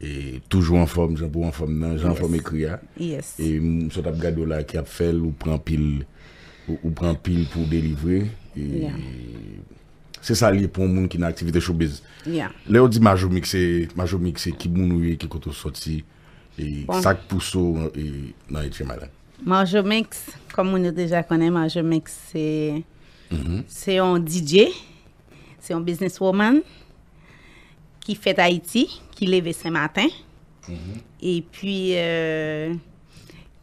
E toujou an fòm, jan pou an fòm nan, jan fòm ekri ya E msot ap gado la ki ap fel ou pran pil Ou pran pil pou delivre e Se sa li pou moun ki nan aktivite chou biz Le ou di Majomix, se ki moun ou ye ki koto soti e bon. Sak puso e nan etje madan Majomix, kom moun nou deja konen Majomix mhm. Se yon DJ, se yon businesswoman qui fait Haïti, qui lève ce matin. Et puis,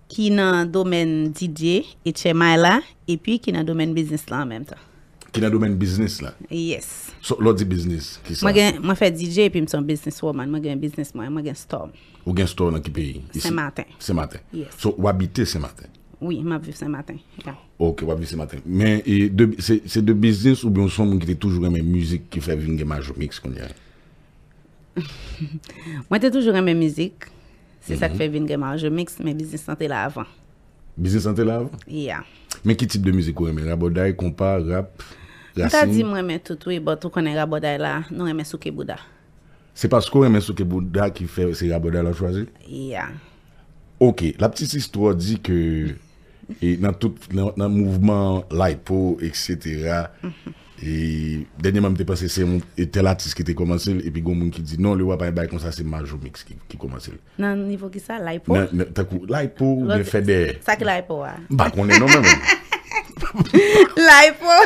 qui est dans le domaine DJ et maïla et puis qui est dans domaine business là en même temps. Qui est dans le domaine business là? Yes. So, L'autre business, qui Moi, je fais DJ et puis je suis business woman. Moi, suis un business, moi, j'ai un store. Ou un store dans quel pays? Ce matin. Ce matin. So, ou habiter ce matin? Oui, m'a vie ce matin. Ok, vivre ce matin. Mais c'est de business ou bien son qui est toujours la musique qui fait venir major mix qu'on y a? Moi, j'ai toujours aimé la musique. C'est ça qui mhm. fait Vingemar. Je mixe mes business santé là avant. Business santé là avant? Oui. Mais quel type de musique vous aimez? Rabodai compas, rap, racisme? Je dit, moi, tout le monde, tout le là, nous aimez Souke Bouddha. C'est parce que vous aimez ce qui fait c'est Rabodai qui a choisi? Oui. Ok, la petite histoire dit que dans tout le mouvement l'hypo, etc., E denye mam te pase se moun e telatis ki te komanse Epi goun moun ki di non le wapay bay kon sa se majomiks ki komanse Nan nivou ki sa? Laipo? Takou Laipo ou le Fede Sa ki Laipo wa? Bak konen nomen men Laipo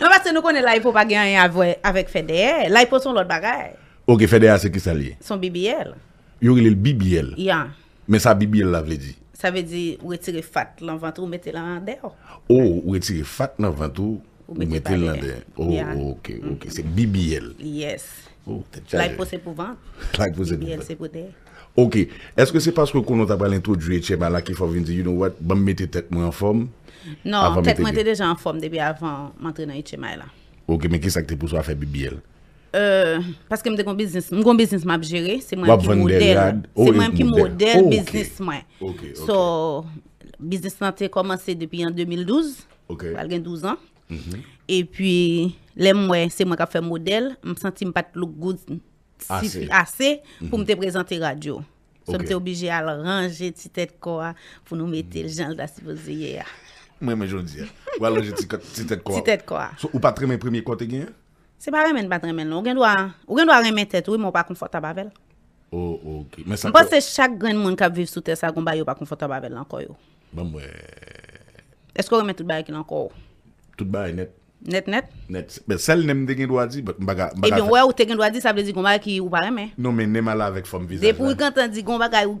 Nan ba se nou konen Laipo pa gen yon yon avwe avwek Fede Laipo son lot bagay Ok Fede a se ki sa li? Son BBL Yon li li BBL? Ya Men sa BBL la vle di? Sa ve di ou etire fat lan vantou mette lan an der Ou oh, ou etire fat lan vantou Metelande. Oh, yeah. Oh, ok, mm-hmm. ok. C'est BBL. Yes. Oh, like pour c'est pour vendre. Like pour c'est pour vendre. c'est pour Ok. Est-ce que c'est parce que on t'a pas introduit chez Mala qu'il faut venir dire, you know what, bon, mettez tête moi en forme? Non, tête moi était déjà en forme depuis avant m'entrer dans Cheba là. Ok, mais qu'est-ce que tu pour ça faire BBL? Euh, parce que un business, mon business m'a géré, c'est moi oh, qui modèle, c'est moi qui modèle business moi. Ok, ok. So, business n'a commencé depuis en 2012, j'ai 12 ans. Mm Et puis, les moi, c'est moi qui ai modèle. Je me sentais pas le good assez, assez pour mhm. me présenter radio. Je okay. suis obligé à ranger, petit tête quoi, pour nous mettre le genre là, si vous y Moi, mais je dis, voilà, je dis, petit tête quoi. Petit tête quoi. ou pas très mes premiers quoi, t'es C'est pas remettre, pas remettre, non. Ou bien doit remettre tête, oui, mais pas confortable avec elle. Oh, ok. Mais ça. Parce que chaque grand monde qui vit sous terre, ça, qu'on pas confortable avec elle encore. Bon, ouais. Est-ce qu'on remet tout le bail encore? tout ba est net. Net, net? Net. celle n'aime de doit dire, mbaga, Eh bien, ouais, ou te gen dit, ça veut dire qu'on va qui ou pas hein, mais Non, mais n'aime là avec femme visage. Et pour quand on dit qu'on va ou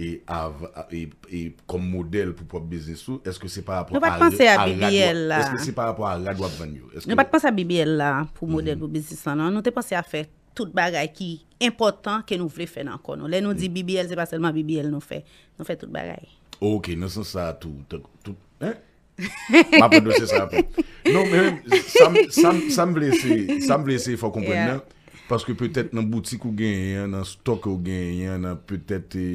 e av, e, e kom model pou pop bizissou, eske se pa rapor a lade wap vanyou? Nou pa te pense a BBL la pou mhm. model pou bizissou nan, nou te pense a fè tout bagay ki important ke nou vle fè nan kono. Le nou di mhm. BBL, se pa selman BBL nou fè, nou fè tout bagay. Ok, nou se sa tou, tou, tou, eh? Ma pa do se sa apè. Nou, men, sa mble se, sa mble se, fò kompren nan, paske pwetèt nan boutik ou gen, nan stok ou gen, nan pwetèt te...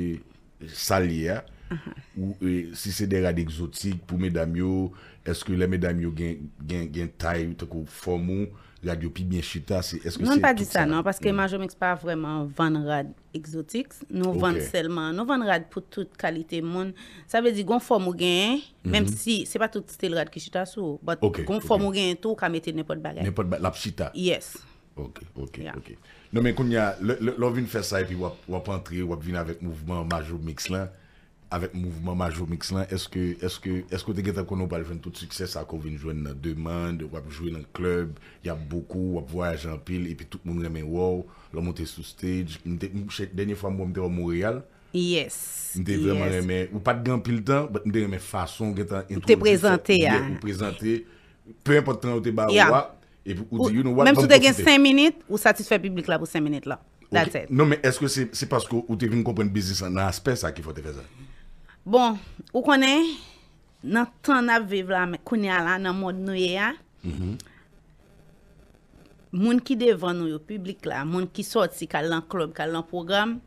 Salye mm-hmm. ou euh, si se de rad exotik pou medam yo, eske le medam yo gen tay pou fomou, rad yo pi bin chita? Non pa di sa nan, paske ma jom ekse pa vreman vande rad exotik, nou vande selman. Nou vande rad pou tout kalite moun, sa vezi gon fomou gen, menm mm-hmm. si se pa tout stil rad ki chita sou, but gon fomou gen tou kamete nepot bagay. Nepot bagay, lap chita? Yes. Ok, ok, ok. Nou men koum ya, lòv vin fè sa epi wòp antre, wòp vin avèk mouvman Majou Mix lan, avèk mouvman Majou Mix lan, eske ou te gèta kono baljwen tout sukses akò vin jwen nan deman, wòp jwen nan klèb, yèm boku, wòp voyaj anpil, epi tout moun remè wòw, lòm wote sou stage, mwen chèk denye fwa mwen wote wòp Mouréal, mwen te vèman remè, ou pat gampil tan, mwen te remè fason, mwen te prezantè, mwen te prezantè, pèm potan wote barwa, Et ou, you know what, Même si tu as 5 minutes, ou satisfait le public là pour 5 minutes là. That's it. Non, mais est-ce que c'est parce que tu viens compris le business dans l'aspect ça qu'il faut te faire ça? Bon, ou connaît, dans le temps de vivre là, qu'on est là, dans le monde nous gens qui sont qui devant nous, le public là, gens qui sortent qui ont un club, qui ont un programme,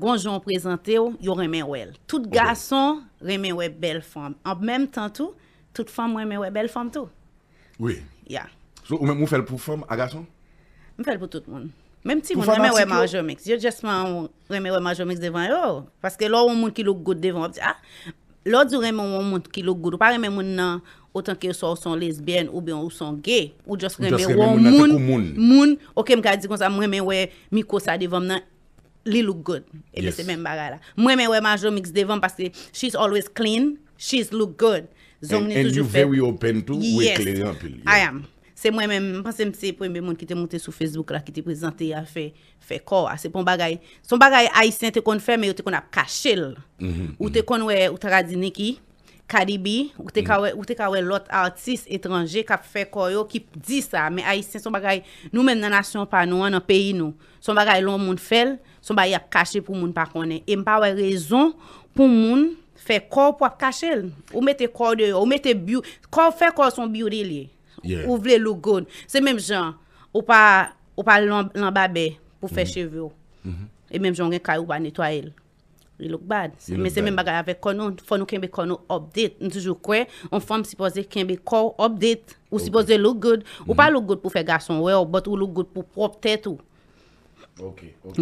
Gonjon prezante yo, yo reme well. Tout okay. gason reme we belle femme. En même temps toute femme fom reme well belle femme tout. Oui. So ou men mwen fèl pou fèm aga son? Mwen fèl pou tout moun. Mèm ti moun, mwen mwen wè marjomix. Yo jesman wè mwen wè marjomix devan yo. Paske lò wè moun ki luk gud devan. Ah, lò di wè mwen wè moun ki luk gud. Ou pa rè mè moun nan, otan ki yo son lesbyen ou ben yo son gay. Ou jesman mwen moun. Moun, ok mwen kwa di kon sa mwen mwen wè mikosa devan nan, li luk gud. Epe se mèm baga la. Mwen mwen wè marjomix devan paske she's always clean, she's luk gud. And you Se mwen mwen, mwen se mse mwen mwen ki te monte sou Facebook la ki te prezante ya fe, fe kor. Ah, se pon bagay, son bagay Aisyen te kon fè me yo te kon ap kache l. Ou te kon we, ou te radine ki, Karibi, ou te ka we lot artiste etranje kap fe kor yo ki di sa. Men Aisyen son bagay, nou men nanasyon pa nou an an peyi nou. Son bagay loun moun fè l, son bagay ap kache pou moun pa kone. E mpa we rezon pou moun fe kor pou ap kache l. Ou me te kor de yo, ou me te biyo, kor fe kor son biyo de liye. Ou vle look good. Se menm jan, ou pa lan babè pou fè mhm. cheve ou. Mhm. E menm jan gen kay ou pa netwa el. You look bad. Se menm bagay ave konon, fon nou kenbe konon update. Ntijou kwe, on fon m sipoze kenbe konon update. Ou sipoze look good. Ou pa mhm. look good pou fè gason we ou, but ou look good pou prop tèt ou. Ok, ok.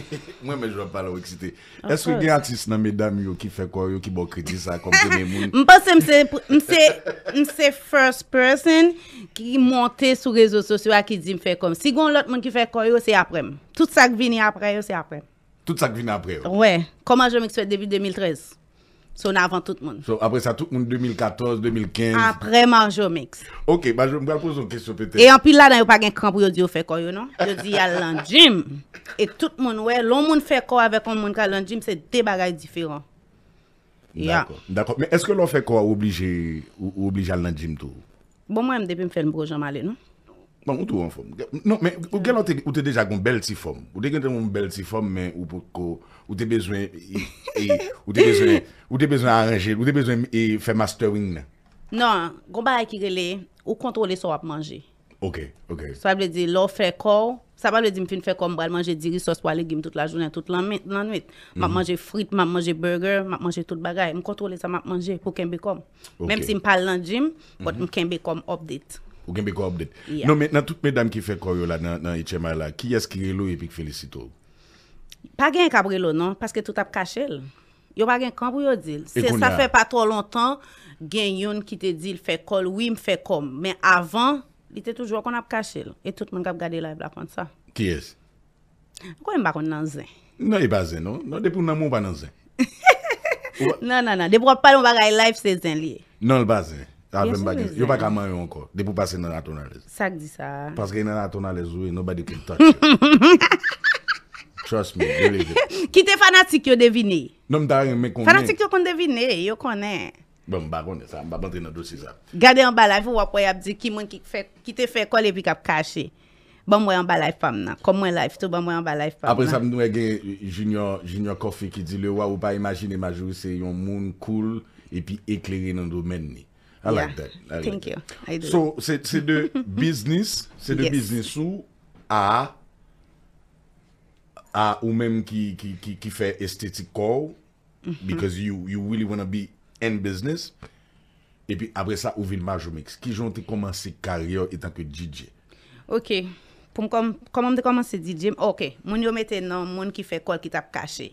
Mwen men jwa pala ou eksite. Eswe gen atis nan medam yo ki fe koryo ki bo kritis a kom jene moun? Mwen se first person ki monte sou rezo sosyo a ki di mfe kom. Si gwen lot mwen ki fe koryo, se aprem. Tout sa ki vini apre yo, se aprem. Tout sa ki vini apre yo? Wey. Koma jom ek se devy 2013? Son avant tout le monde. après ça, tout le monde 2014, 2015. Après Marjo Mix. Ok, bah, je me pose une question peut-être. Et en plus là, il n'y a pas de camp pour dire fait quoi, non? Je dis, il y a gym. Et tout le monde, ouais, le monde fait quoi avec un monde qui a gym, c'est des bagages différents. D'accord. D'accord. Mais est-ce que l'on fait quoi obligé, ou, obligé à gym tout? Bon, moi, depuis que je fais le projet, je non? Bon, ou tou an fòm. Non, men, ou gen ou te deja goun bel ti fòm. Ou te gen te goun bel ti fòm, men ou pou ko, ou te bezwen, ou te bezwen, ou te bezwen aranje, ou te bezwen faire mastering nan. Non, goun ba akirele, ou kontrole sou ap manje. Ok, ok. Sa ap le di lò fè ça sa ap le di m fin fè kòw mbral manje diri sos wale gim tout la jounen, tout lan nwit. Ma mhm. manje frit, ma manje burger, ma manje tout bagay. M kontrole sa m'a manje pou kembe kom. Mem si m pal lan jim, mhm. pot m kembe kom update. Ou Non, maintenant, toutes mes dames qui fait choreo là dans, dans HMI là, qui est-ce qui est et puis félicito? Pas gain cabrelo, non, parce que tout a caché. Yo pas gain camp pour yo dire. Ça fait pas trop longtemps, gain qui te dit, il fait call, oui, me fait comme. Mais avant, il était toujours qu'on a caché. Et tout le monde a gardé live là comme ça. Qui est-ce? Quoi, il m'a qu'on nan zin? Non, il pas non. Non, depuis nan mon pas nan zin. Non, non, non. Depuis pas on va live, c'est zin lié. Non, il pas Yon pa kaman yon ko, de pou pase nan atonalize. Sak di sa. Paske nan atonalize we, nobody can touch you. Trust me, non, eh, believe bon, bon, bon, me. Ki te fanatik yo devine. Nan mta re mwen kon men. Fanatik yo kon devine, yo konen. Ben mba konen, sa mba bante nan dosi sa. Gade yon balayf ou wap woy ap di ki mwen ki te fe kol epi kap kache. Ban mwen yon balayf fam nan. Komwen layf tou, ban mwen yon balayf fam nan. Apre sap nou e gen Junior Coffee ki di le wawou pa imagine majou se yon moun koul epi ekleri nan domen ni. I like that. Thank you. So, se de business, se de business ou a ou mem ki fe esthetikou, because you really want to be in business, epi apre sa ou vilma jomeks, ki jom te komanse karyo etan ke DJ? Ok, pou m koman te komanse DJ, ok, moun yo meten nan moun ki fe kol ki tap kache.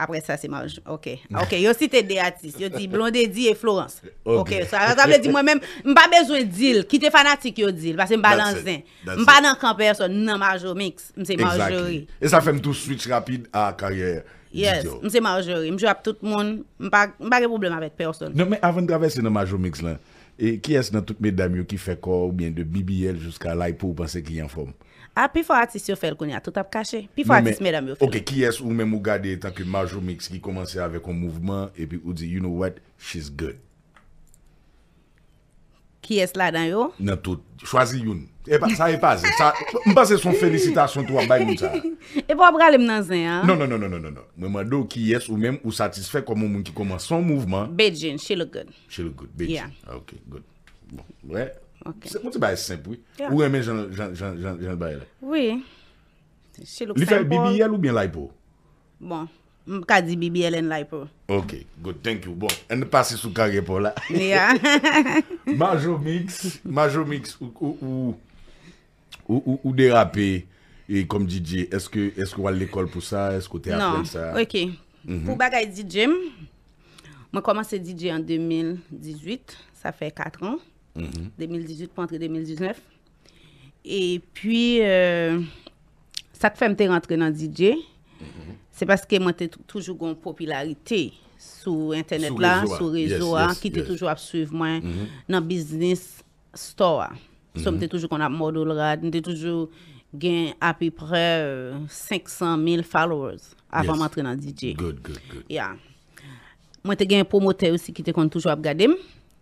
Apre sa se marjori. Ok. Ok. Yo si te de atis. Yo di blondedi e florence. Ok. So a zavle di mwen men, mpa bezwe dil. Ki te fanatik yo dil. Basen mba lanzen. Mpa nan kan person nan marjor mix. Mse marjori. E sa fèm tou switch rapide a karyer. Yes. Mse marjori. Mjwa ap tout moun. Mpa ge problem avet person. Non men avan travese nan marjor mix lan. E ki es nan tout me dam yo ki fè kor ou bien de BBL jouska laipo ou panse ki yon fòm. A, ah, puis fwa fait yo puis tout a caché. Pi Ok, qui est ou même ou garder tant que Major Mix commençait avec un mouvement et puis ou dit you know what, she's good. qui est là dans yo? Non, tout, choisi une. et eh, pas ça ça. pas ça son félicitation. toi bay moun sa. Et pour hein? Non, non, non, non, non, non. Moi an qui est ou même ou comme un monde qui commence son mouvement? Beijing she look good. She look good, bejin. Ah, ok, good. Bon, Ou te baye sempou? Ou remen jan baye la? Oui Li fè bibi el ou bien lay pou? Bon, m kadi bibi el en lay pou Ok, good, thank you Bon, en de pase sou kage pou la Majo mix Majo mix Ou de rapé E kom DJ, eske wale l'ekol pou sa? Eske ou te apren sa? Non, ok, pou bagay DJ Mwen komanse DJ en 2018 Sa fè 4 an 2018 pwantre 2019 E pwi Sa te fèm te rentre nan DJ Se paske mwen te toujou Gon popularite Sou internet la, sou rezo a Ki te toujou ap suivemwen Nan business store So mwen mm-hmm. euh, te toujou kon ap model rad Mwen te toujou gen api pre 500 000 followers Avan mwen tre nan DJ Mwen te gen promoter Si ki te kon toujou ap gadem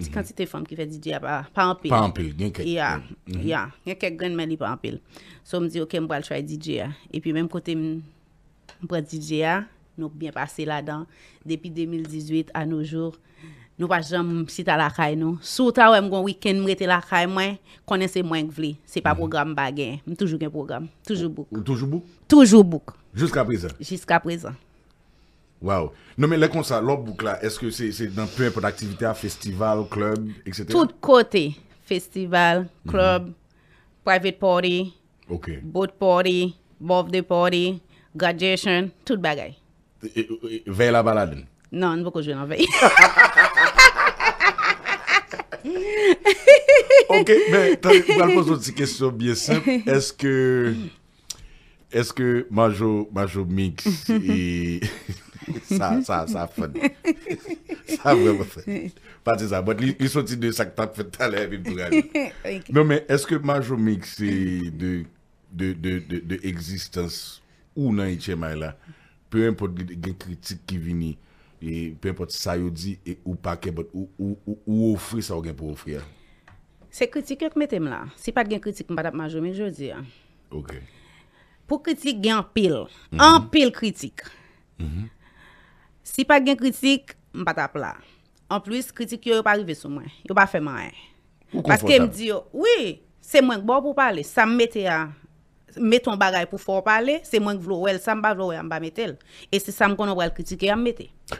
C'est une petite femme qui fait DJ ah, pas en pile. Pas en pile, bien qu'elle Il y a qui mm-hmm. est très il a pas en pile. Si me dit, ok, je vais faire DJA. Ah. Et puis, même côté de moi, je vais ah, nous sommes bien passés là-dedans. Depuis 2018 à nos jours, nous ne sommes jamais si à la caille, Si tu as un week-end, je vais la caille, je connais moins que vous. Ce n'est pas mm-hmm. un programme, toujours un programme, toujours Toujours beaucoup Toujours beaucoup. Jusqu'à présent Jusqu'à présent. Wow. Non, mais les concerts, ça, l'autre boucle là, est-ce que c'est dans peu importe à festival, club, etc.? Tout côté. Festival, mhm. club, private party, ok, boat party, birthday party, graduation, tout bagay. Veille la balade? Non, nous beaucoup jouer en veille. ok, mais je vais poser une question bien simple. Est-ce que, est-ce que Majo, Majo Mix et... Sa, sa, sa fèdè. Sa vèm fèdè. Pati sa, bot li, li soti de sakta fè talèvè pou gany. Non men, eske Majomik se de de, de, de, de existans ou nan itè maè la, pe yon pot gen kritik ki vini, e pe yon pot sa yodi, e ou pa ke, bot, ou, ou, ou, ou, ou, ou ofri sa ou gen pou ofri ya? Se kritik yo k metem la, se pat gen kritik mbada Majomik, jodi ya. Ok. Po kritik gen pil, mhm. an pil kritik. Mh, mh. Si pas de critique, je ne vais pas En plus, critique ne pas arriver sur moi. Elle ne pas fait mal. Parce qu'elle me dit, oui, c'est moins que bon pour parler. Ça me met à Mets ton bagage pour parler. C'est moins que bon pour parler. Et c'est ça que je vais critiquer.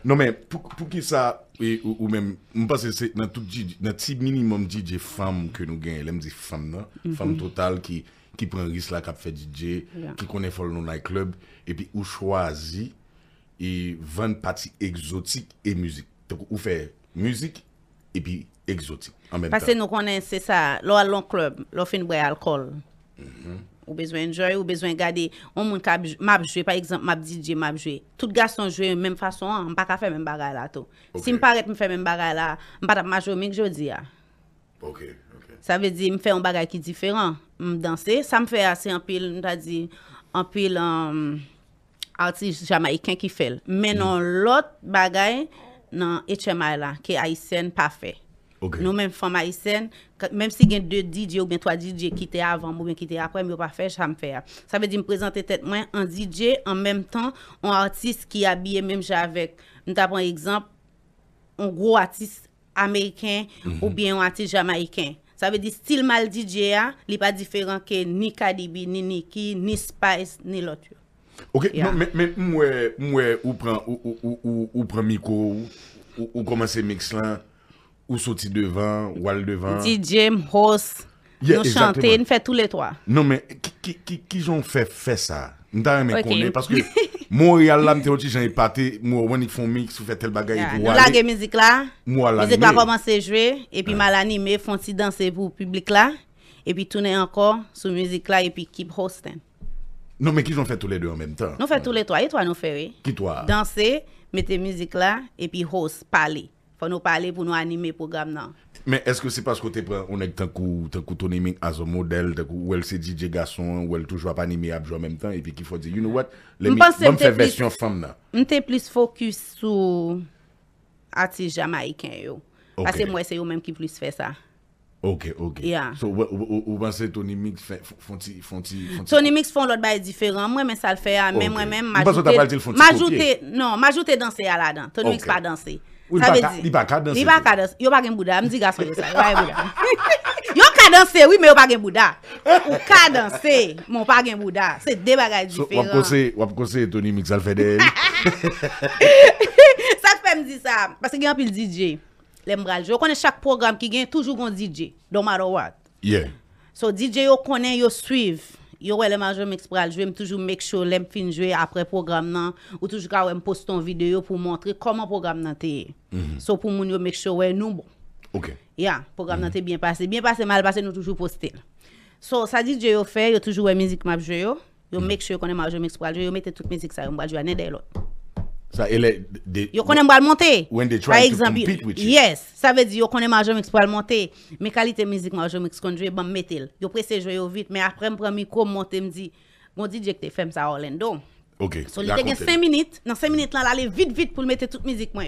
Non, mais pour qui ça... Je pense que c'est... Dans tout le minimum, dj des femmes que nous gagnons. dit des femmes, mhm. femmes totales qui prennent un risque, qui connaissent le club. Et puis, où choisissent. y vende pati exotik e mouzik. Ou fe mouzik, epi exotik. Pase nou konen se sa, lò alon klub, lò fin bwe alkol. Mhm. Ou bezwen njoy, ou bezwen gade, ou moun ka map jwe, pa ekzant map DJ map jwe. Tout gason jwe menm fason, mpa ka fe menm bagay la to. Si mpa ret mfe menm bagay la, mpa tap majou menk jodi ya. Sa ve di mfe an bagay ki diferan. M danse, sa mfe ase anpil anpil anpil artiste jamaïcain qui fait. Mais mm. non, l'autre bagaille, non, et tu m'aille là, qui est haïtienne, pas fait. Nous, même femmes haïtiennes, même si il y a deux DJ ou bien trois DJ qui étaient avant ou bien qui étaient après, mais pas fait, ça me fait. Ça veut dire me présenter tête moins un DJ en même temps, un artiste qui habille même j'ai avec. Nous avons un exemple, un gros artiste américain mm-hmm. ou bien un artiste jamaïcain. Ça veut dire style mal DJ, ah, il n'est pas différent que ni Kadibi, ni Niki, ni Spice, ni l'autre. Ok, yeah. non, mais, mais moi, moi, ou prend ou, ou, ou, ou prend micro, ou, ou, ou commence mix là, ou sorti devant, ou al devant. DJ, host, yeah, nous chanter, nous fait tous les trois. Non, mais qui, qui, qui, qui ont fait, fait ça? Nous t'avons okay. parce que Montréal là, j'en ai épaté, moi, when ils font mix, ou fait tel bagage Yeah. Nous la musique là, moi la musique là commence à jouer, et puis ah. mal animé, font-ils danser pour le public là, et puis tourner encore sur musique là, et puis keep hosting. Non, mais qu'ils ont fait tous les deux en même temps. Nous fait tous les trois. Et toi, nous fait, oui. Qui toi Danser, mettre musique là, et puis host, parler. Faut nous parler pour nous animer le programme. Mais est-ce que c'est parce que tu prends, on est tant coup, tant ton aimé un modèle, ou elle c'est DJ garçon, ou elle toujours pas animé à jouer en même temps, et puis qu'il faut dire, you know what, les vais faire faire version femme là. On suis plus focus sur artistes jamaïcains, Parce que moi, c'est eux-mêmes qui plus fait ça. Ok, ok. Yeah. So, ou que Tony Mix fonti... Tony Mix fon lot baye diferan, mwen men que fè ya, men mwen men majoute... Non, majoute danser à la danse, Tony Mix pa danse. Li pa ka danse? Li pa ka danse. Yo pa gen bouda, mdi yo sa. Yo pas gen Yo ka danse, oui, men yo pa gen bouda. Ou ka danse, pas pa gen bouda. Se de bagay diferan. Wap kose Tony Mix al fè de Sa ça, parce que pase gen apil DJ. Les bral jwe. Yo konen chak program ki gen toujou DJ, no matter what. Yeah. So DJ yo connais, yo suive, Yo wè les majeurs jwe je pral toujours toujours make sure lèm fin jouer après programme nan. Ou toujours ka wè poste ton vidéo pour montrer comment nan mhm. So pour mon yo make sure wè nou bon. Ok. Ya, programme mm bien passé, Bien passé, mal passé nous toujours poste. So ça DJ yo fait, yo toujours wè musique, map jouer, yo. Yo mm -hmm. make sure qu'on est jwe mèks yo mette toute musique ça yon bral jwe ça, elle est. Yo connais mal monté. When par try exemple, to compete with you. Yes, ça veut dire yo connais mal jamais pour monter. de qualités musicales, mal jamais conduire, bam metal. Yo pressé jouer vite, mais après me prend micro monter me dit, mon DJ que t'es femme ça Orlando. Ok. Donc, il était 5 minutes, dans 5 minutes là, elle allait vite vite pour mettre toute musique moi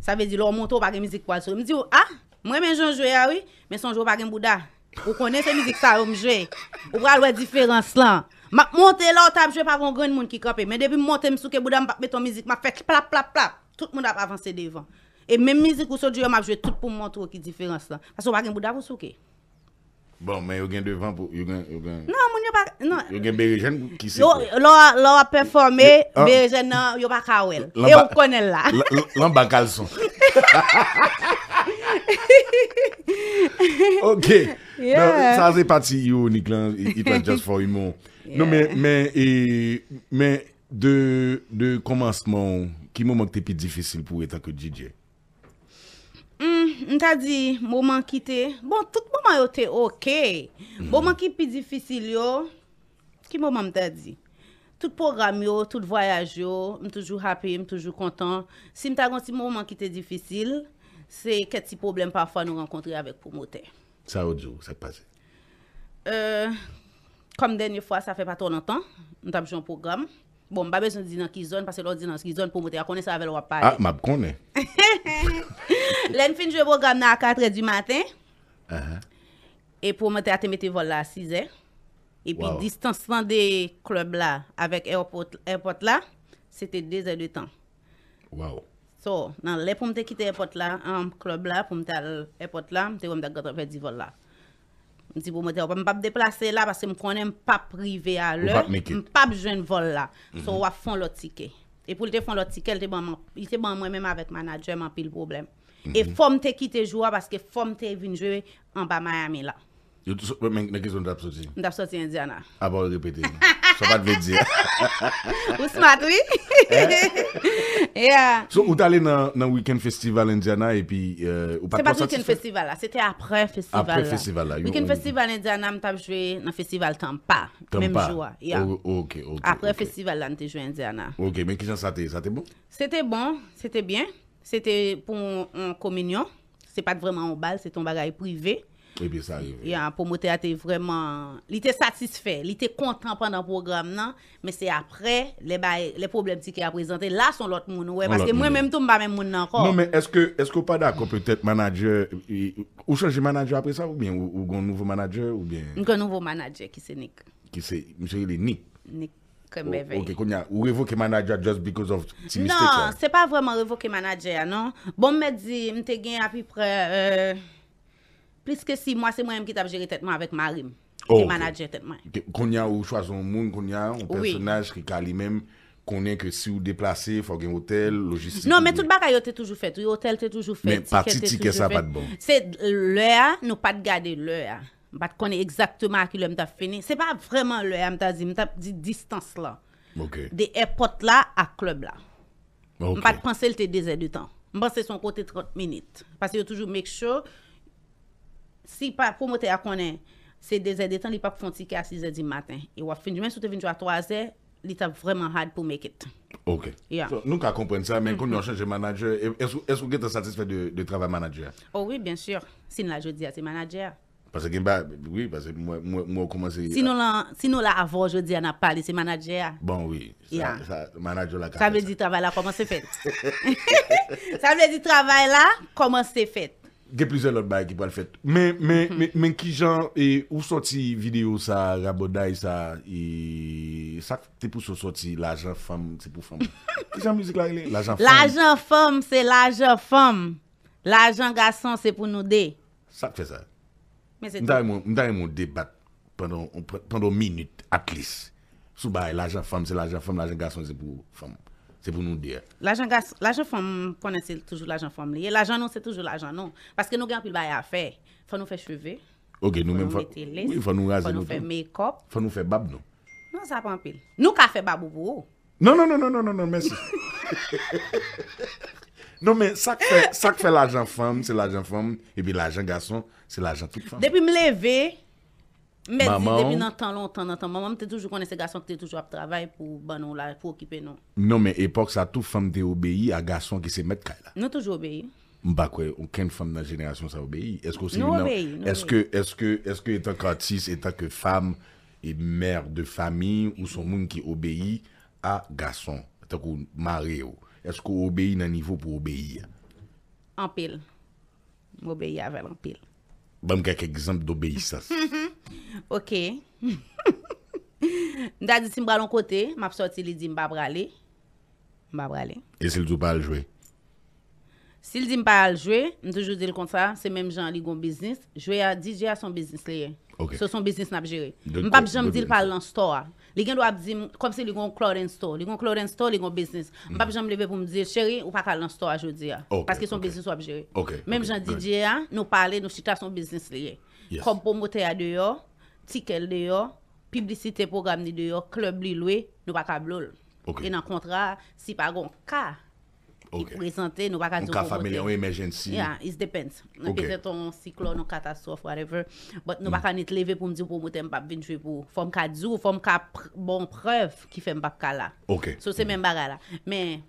Ça veut dire leur monte pas de musique pour elle. Me dit ah, moi mes gens jouer ah oui, mais son jouer pas de bouddha. Vous connaissez musique ça, on joue. On voit la différence là. Ma monte la ou ta apjwe pa kon gwen moun ki kope. Men debi monte msouke boudan beton mizik. Ma fek plap plap plap. Tout moun ap avanse devan. E men mizik ou so diyo apjwe tout pou mwantou ki diferans lan. Pasou bagen boudan mwosouke. Bon men yo gen devan pou. Non moun yo bak. Non. Yo gen berejen ki sepo. Yo la wa performe. Ah. Berejen nan yo baka wel. E yo konen la. Lan bakal son. Ok. Sa aze pati yo Niklan. It was just for you moun. Non, men, men, e, men, de, de, komanseman, ki mouman ki te pi difisil pou etan ke DJ? Mmm, mta di, mouman ki te, bon, tout mouman yo te oke, hmm. mouman ki pi difisil yo, ki mouman mta di? Tout program yo, tout voyaj yo, m toujou happy, m toujou kontan, si mta gonsi mouman ki te difisil, se ket si problem pafwa nou renkontre avek pou mote. Sa ou djou, sa pase? Eeeh... Kom den yon fwa, sa fe pa ton an tan, mta mwen chan program. Bon, mba bezon di nan kizan, pase lor di nan kizan pou mwen te akone sa avèl wap pale. Ah, mab konen. Len fin jwe program nan a 4 e di maten. E pou mwen te ateme te vol la a 6 e. E pi distansman de klub la avèk airport la, se te 2 e 2 tan. So, nan lè pou mwen te kite airport la, an klub la pou mwen te al airport la, mwen te wèm da gata vè di vol la. Je dis, bon, je oh, ne vais pas me déplacer là parce que je ne pas privé à l'heure. Je ne pas besoin de vol là. Donc, mhm. on va faire le ticket. Et pour le faire le ticket, il était bon moi-même avec manager, m'a pile problème. Mhm. Et forme te quitter jouer parce que forme te venu jouer en bas Miami là. Mais qu'est-ce que tu as sorti? Je sorti Indiana. Ah, bon, répétez. Sa pat dire di. Ou smat, oui. yeah. So, ou dans nan, nan Weekend Festival Indiana e pi euh, ou pat pas c'est Se end Weekend Festival la, se te apre festival la. festival la. Weekend Festival Indiana m tap jwe nan festival Tampa. Tampa. Mem jwa. Yeah. Oh, oh, ok, ok. Apre okay. festival la week te jwe Indiana. Ok, men ki jan sa te, sa bon? C'était bon, c'était bien. c'était pour pou communion. kominyon. Se pat vreman an bal, c'est ton bagage privé. Et puis ça arrive. Yeah, promoteur était vraiment, il était satisfait, il était content pendant le programme non, mais c'est après les les problèmes qui a présenté là sont l'autre monde ouais, parce que moi même tout pas même monde encore. Non mais est-ce que est-ce que pas d'accord peut-être manager ou changer manager après ça ou bien ou, un nouveau manager ou bien un nouveau manager qui c'est Nick. Qui c'est monsieur il est Nick. Nick comme oh, OK, ou révoquer manager just because of Non, c'est pas vraiment révoquer manager non. Bon me dit, me gagné à peu près euh, que si moi c'est moi-même qui t'ai géré tête avec Marim qui oh, okay. manager tête y a ou choisir un monde qu'on a un personnage qui lui même qu'on que si vous déplacez faut un hôtel logistique non mais tout le bagage était toujours fait hôtel est toujours fait mais parti ticket ça pas de bon c'est l'heure nous pas de garder l'heure pas qu'on est exactement à qui l'homme t'a fini c'est pas vraiment l'heure m'a dit m'a dit distance là OK des airports là à club là OK pas penser le désert de temps moi c'est son côté 30 minutes parce qu'il y a toujours make sure si pa moi, c'est des se de zè detan li il pou fonti ki a 6 zè du matin. Et wap fin jwen sou te venu à 3 h il ta vraiment hard pour make it. Ok. Yeah. So, nou ka kompren sa, men mm -hmm. kon yon est-ce que tu satisfait satisfait de, de travail manager? Oh oui, bien sûr. Sin la jodi c'est manager. Parce que ba, oui, moi mwen komanse... Euh, sinon la avon jodi an ap pale, c'est manager. Bon, oui. Ça yeah. dire manager la comment Sa vle di travay la travail là, comment Sa vle di travay Gè plezè lòt baye ki pou an fèt. Men ki jan, ou soti video sa, rabo day sa, sak te pou soti, la jan fòm, se pou fòm. Ki jan müzik la gè? La jan fòm, se la jan fòm. La jan gason, se pou nou dey. Sak fè sa. Mwen daye moun debat pendant minute, at least. Sou baye, la jan fòm, se la jan fòm, la jan gason, se pou fòm. C'est pour nous dire. L'agent garçon, l'agent femme, connaissez toujours l'agent femme L'agent non, c'est toujours l'agent non. Parce que nous avons plus de à faire. Faut nous faire cheveux. OK, nous même faut faut nous raser Faut nous faire make-up. Il Faut nous faire bab non. Non, ça pas en pile. Nous qu'a fait babou pour Non non non non non non non, merci. non mais ça que fait fait l'agent femme, c'est l'agent femme et puis l'agent garçon, c'est l'agent toute femme. Depuis me lever Mè di, debi nan tan lontan nan tan, mè mè mè te toujou konen se gason ki te toujou ap travay pou banon la pou okipe nou. Non mè, epok sa tou fèm te obéi a gason ki se mèt kè la? Non toujou obéi. Mbè kwe, ou ken fèm nan jenèrasyon sa obéi? Non obéi. Eske etan kratis, etan ke fèm e mèr de fèmi ou son moun ki obéi a gason, etan kou mare yo. Eske obéi nan nivou pou obéi? Anpèl. Obéi avèl anpèl. Bèm gèk ek exemple dobe yi sas. Ok. N da di si m bral an kote, m ap soti li di m bab brale. M bab brale. E si l di m pral jwe? Si l di m pral jwe, m toujou di l konta, se mèm jan li gon biznis, jwe ya di jè a son biznis leye. Se son biznis nap jere. M bab jan mi di l pral lan store a. Les gens doivent dire, comme si ils ont un store. Ils ont un store, ils ont business. Je ne peux pas mhm. me lever pour me dire, chérie, va pas un store aujourd'hui. Parce que son business soit géré. Même Jean Didier, hein, nous parler, nous citons son business pour Comme moteur, dehors, ticket dehors, publicité programme dehors, club loué, nous pas qu'à Et dans le contrat, si pas un cas, ki prezante, nou baka di yon koumote. Mwen ka family, yon emergency. Ya, it depente. Ok. Mwen pese ton siklon, yon katastrofe, whatever. But nou mm. baka ni te leve pou mdi pou mwote mpap vintre pou. Fom ka di ou, fom ka bon prev ki fe mpap kala. Ok. So se men baga la. Men,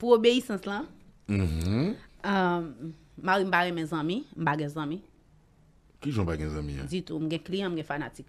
pou obeisans lan, mbari mm-hmm. um, mbari men zami, mbari gen zami. Ki joun bagen zami ya? Dito, mgen kli, mgen fanatik.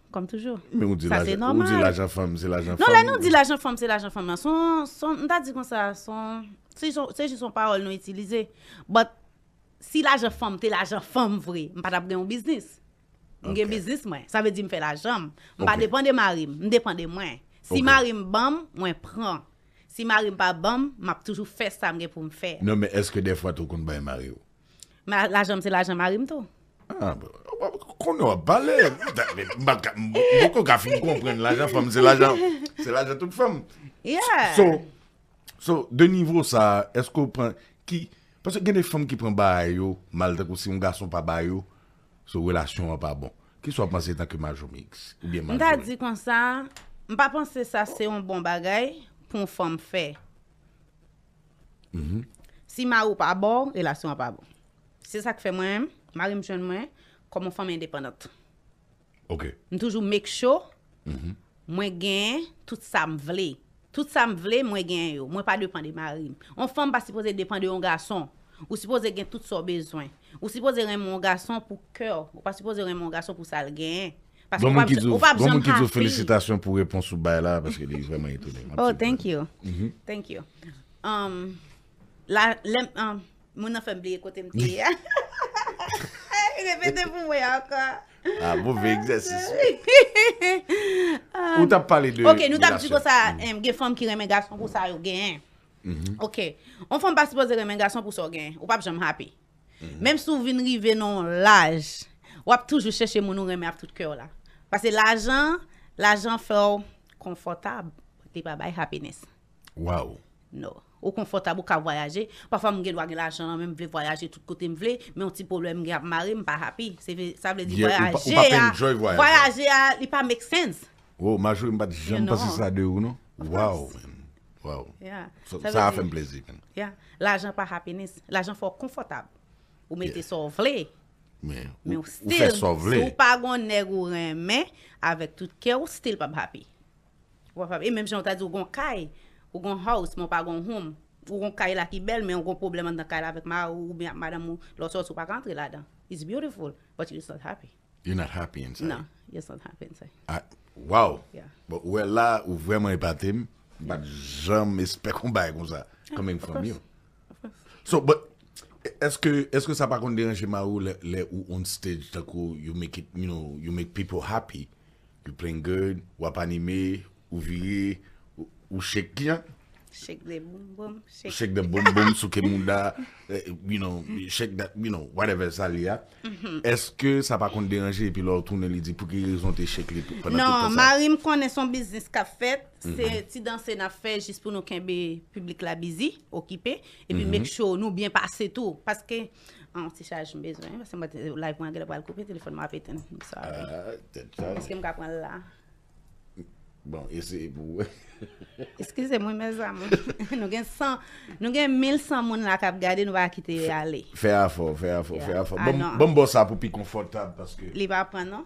comme toujours. Mais on dit l'agent femme, c'est l'agent femme. Non, là, nous dit l'agent femme, c'est l'agent femme. Son, son, on t'a dit comme ça, son, c'est juste son parole non utilisée. But, si l'agent femme, c'est l'agent femme vrai, on pas faire un business. On okay. un business, moi. Ça veut dire, me fais l'argent. On okay. pas dépend de mari, on dépend de moi. Si okay. mari me bam, moi prends. Si mari me pas bam, m'a toujours fait ça pour me faire. Non, mais est-ce que des fois, tu comptes pas mari? L'agent, c'est l'agent mari, toi. Ha, kon yo a bale, mbo ko gafi m kon pren la jan fom, se la jan, se la jan tout fom. Yeah. So, so, de nivou sa, esko pren, ki, pwese gen de fom ki pren baya yo, malte kon si yon gason pa baya yo, so relasyon an pa bon. Ki sou a panse tanke majoum x, ou bien majoum yon. Mta di kon sa, mpa panse sa se yon bon bagay pou yon fom fe. Si ma ou pa bon, relasyon an pa bon. Se sa ki fe mwen m. Marim jenman, komon fòm indepanat Ok Mwen toujou mèk chò Mwen gen, tout sa m vle Tout sa m vle, mwen gen yo Mwen pa depan di marim On fòm pa sipose depan di yon gason Ou sipose gen tout so bezwen Ou sipose ren m yon gason pou kòr Ou pa sipose ren m yon gason pou sal gen Gomen ki zou felicitasyon pou reponsou bay la Oh, mhm. thank you Thank you Mwen a fèm bli ekote m ti Ha ha ha Repete pou mwen akwa. Ha, pou vey egzèsis. Ou tap pale de... Ok, nou tap jiko sa, ge mm. eh, fom ki remengasyon pou sa yo gen. Mm-hmm. Ok, on fom pasipo ze remengasyon pou sa yo gen. Ou pap jom happy. Mem sou vinri venon laj, wap toujou chèche moun ou remen ap tout kèw la. Pase lajan, lajan fè ou konfortab. Di pa bay happiness. Wow. No. au confortable qu'à voyager. Parfois, je dois l'argent, même je voyager tout côté, me mais un petit problème, je marrer, je pas happy. Ça veut dire voyager. Voyager, il pas make sense. Oh, ma je pas passer ça de ou non? Wow. Wow. Ça a fait plaisir. L'argent pas happiness. L'argent faut confortable. Ou mettez ça au Mais, ou, fait sauver. Ou pas gon nègre mais avec tout cœur, style pas happy. Et même j'entends dire gon caille Ou gon house, moun pa gon home. Ou gon kaye la ki bel men, ou gon probleman dan kaye la vek ma ou, ou ben ap madan moun, lò sòs ou pak antre la dan. It's beautiful, but you're not happy. You're not happy inside? No, you're not happy inside. Ah, wow! Yeah. Bo ou e la, ou vwèman e patem, bat jèm espè kon bay kon sa, coming from you. Of course. So, but, eske sa pakon derenje ma ou le ou on stage tako you make people happy? You play good, wap anime, ou vye? Ou chèk kya? Chèk de boum boum, chèk. Ou chèk de boum boum, souke mou da, eh, you know, chèk da, you know, whatever sa li a. Mhm. Eske sa pa kont deranje epi lor toune li di pou ki yon te chèk li pou panakouta non, sa? Nan, marim konen son bizis ka fèt, mhm. se ti dansen a fèt jis pou nou kenbe publik la bizis, okipe, epi mek mhm. chou nou byen pa ase tou, paske an ti chaj mbezwen, basen mwen te live mwen gèle pou al koupè, telefon mwen apèten, mswa. Ah, Eske mwen kapwen la. Bon, eseye pou wè. Eskise mwen, meza mwen. Nou gen 100, nou gen 1100 moun la kap gade nou va kite yale. Fè a fò, fè a fò, fè a fò. Bon, bon sa pou pi konfortab paske. Li va pan, no?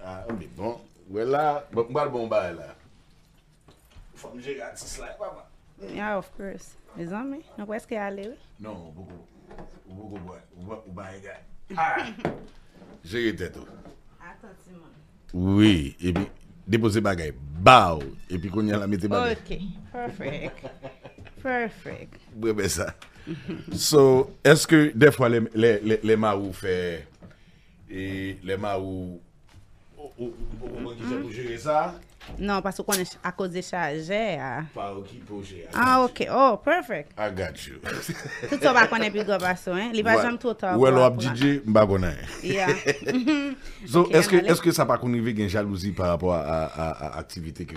Ha, mwen bon. Mwen la, mwen bar bon bay la. Fò mwen jè gade si slay, papa. Ya, of course. Meza mwen, nou wè skè yale wè. Non, mwen bo, mwen bo, mwen bay gade. Ha, jè gade tè tou. Ata ti moun. Oui, ebi. déposer bagay, bao, et puis qu'on y a la météo. Ok, perfect. perfect. Oui, ben ça. so, est-ce que des fois les, les, les, les et les maou Ou mm-hmm. pou konen ki jalo jere sa? Non, pasou konen akose chajea. Pa ou ki pou jere. Ah, ok. Oh, perfect. I got you. Toutou bak konen bil go baso, he? Li pa jaman toutou apou la. Ou e lo apjije, mba bonay. Yeah. So, eske sa pa konen ve gen jalouzi par rapport a aktivite ke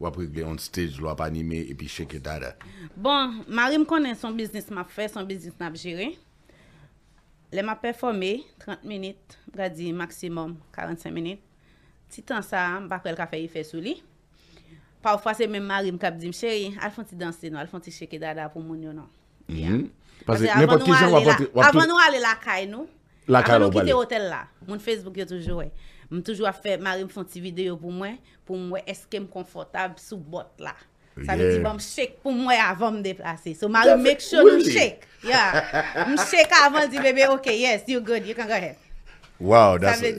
wap rege on stage, lo ap anime, epi cheke dada? Bon, mari mkonen son biznis ma fe, son biznis na apjere. Elle ma performe, 30 minutes, mga di maksimum 45 minutes. Ti tan sa, mba kwe l ka fe yi fe sou li. Pa ou fwa se men mari mkap di mcheri, al fon ti danse nou, al fon ti cheke dada pou moun yo nou. Mhm. Yeah. Pase la ki jan wapot... Avan nou ale lakay nou, avan nou kite hotel la. Moun Facebook yo toujou toujours M toujou a font mari vidéo pour moi, video pou mwen, pou mwen eske m konfortab sou bot ça veut dire dit, bon, je check pour moi avant de me déplacer. So, Marie make sure really? you check. Yeah. Je check avant de dire, bébé, OK, yes, you good, you can go ahead. Wow, that's Ça veut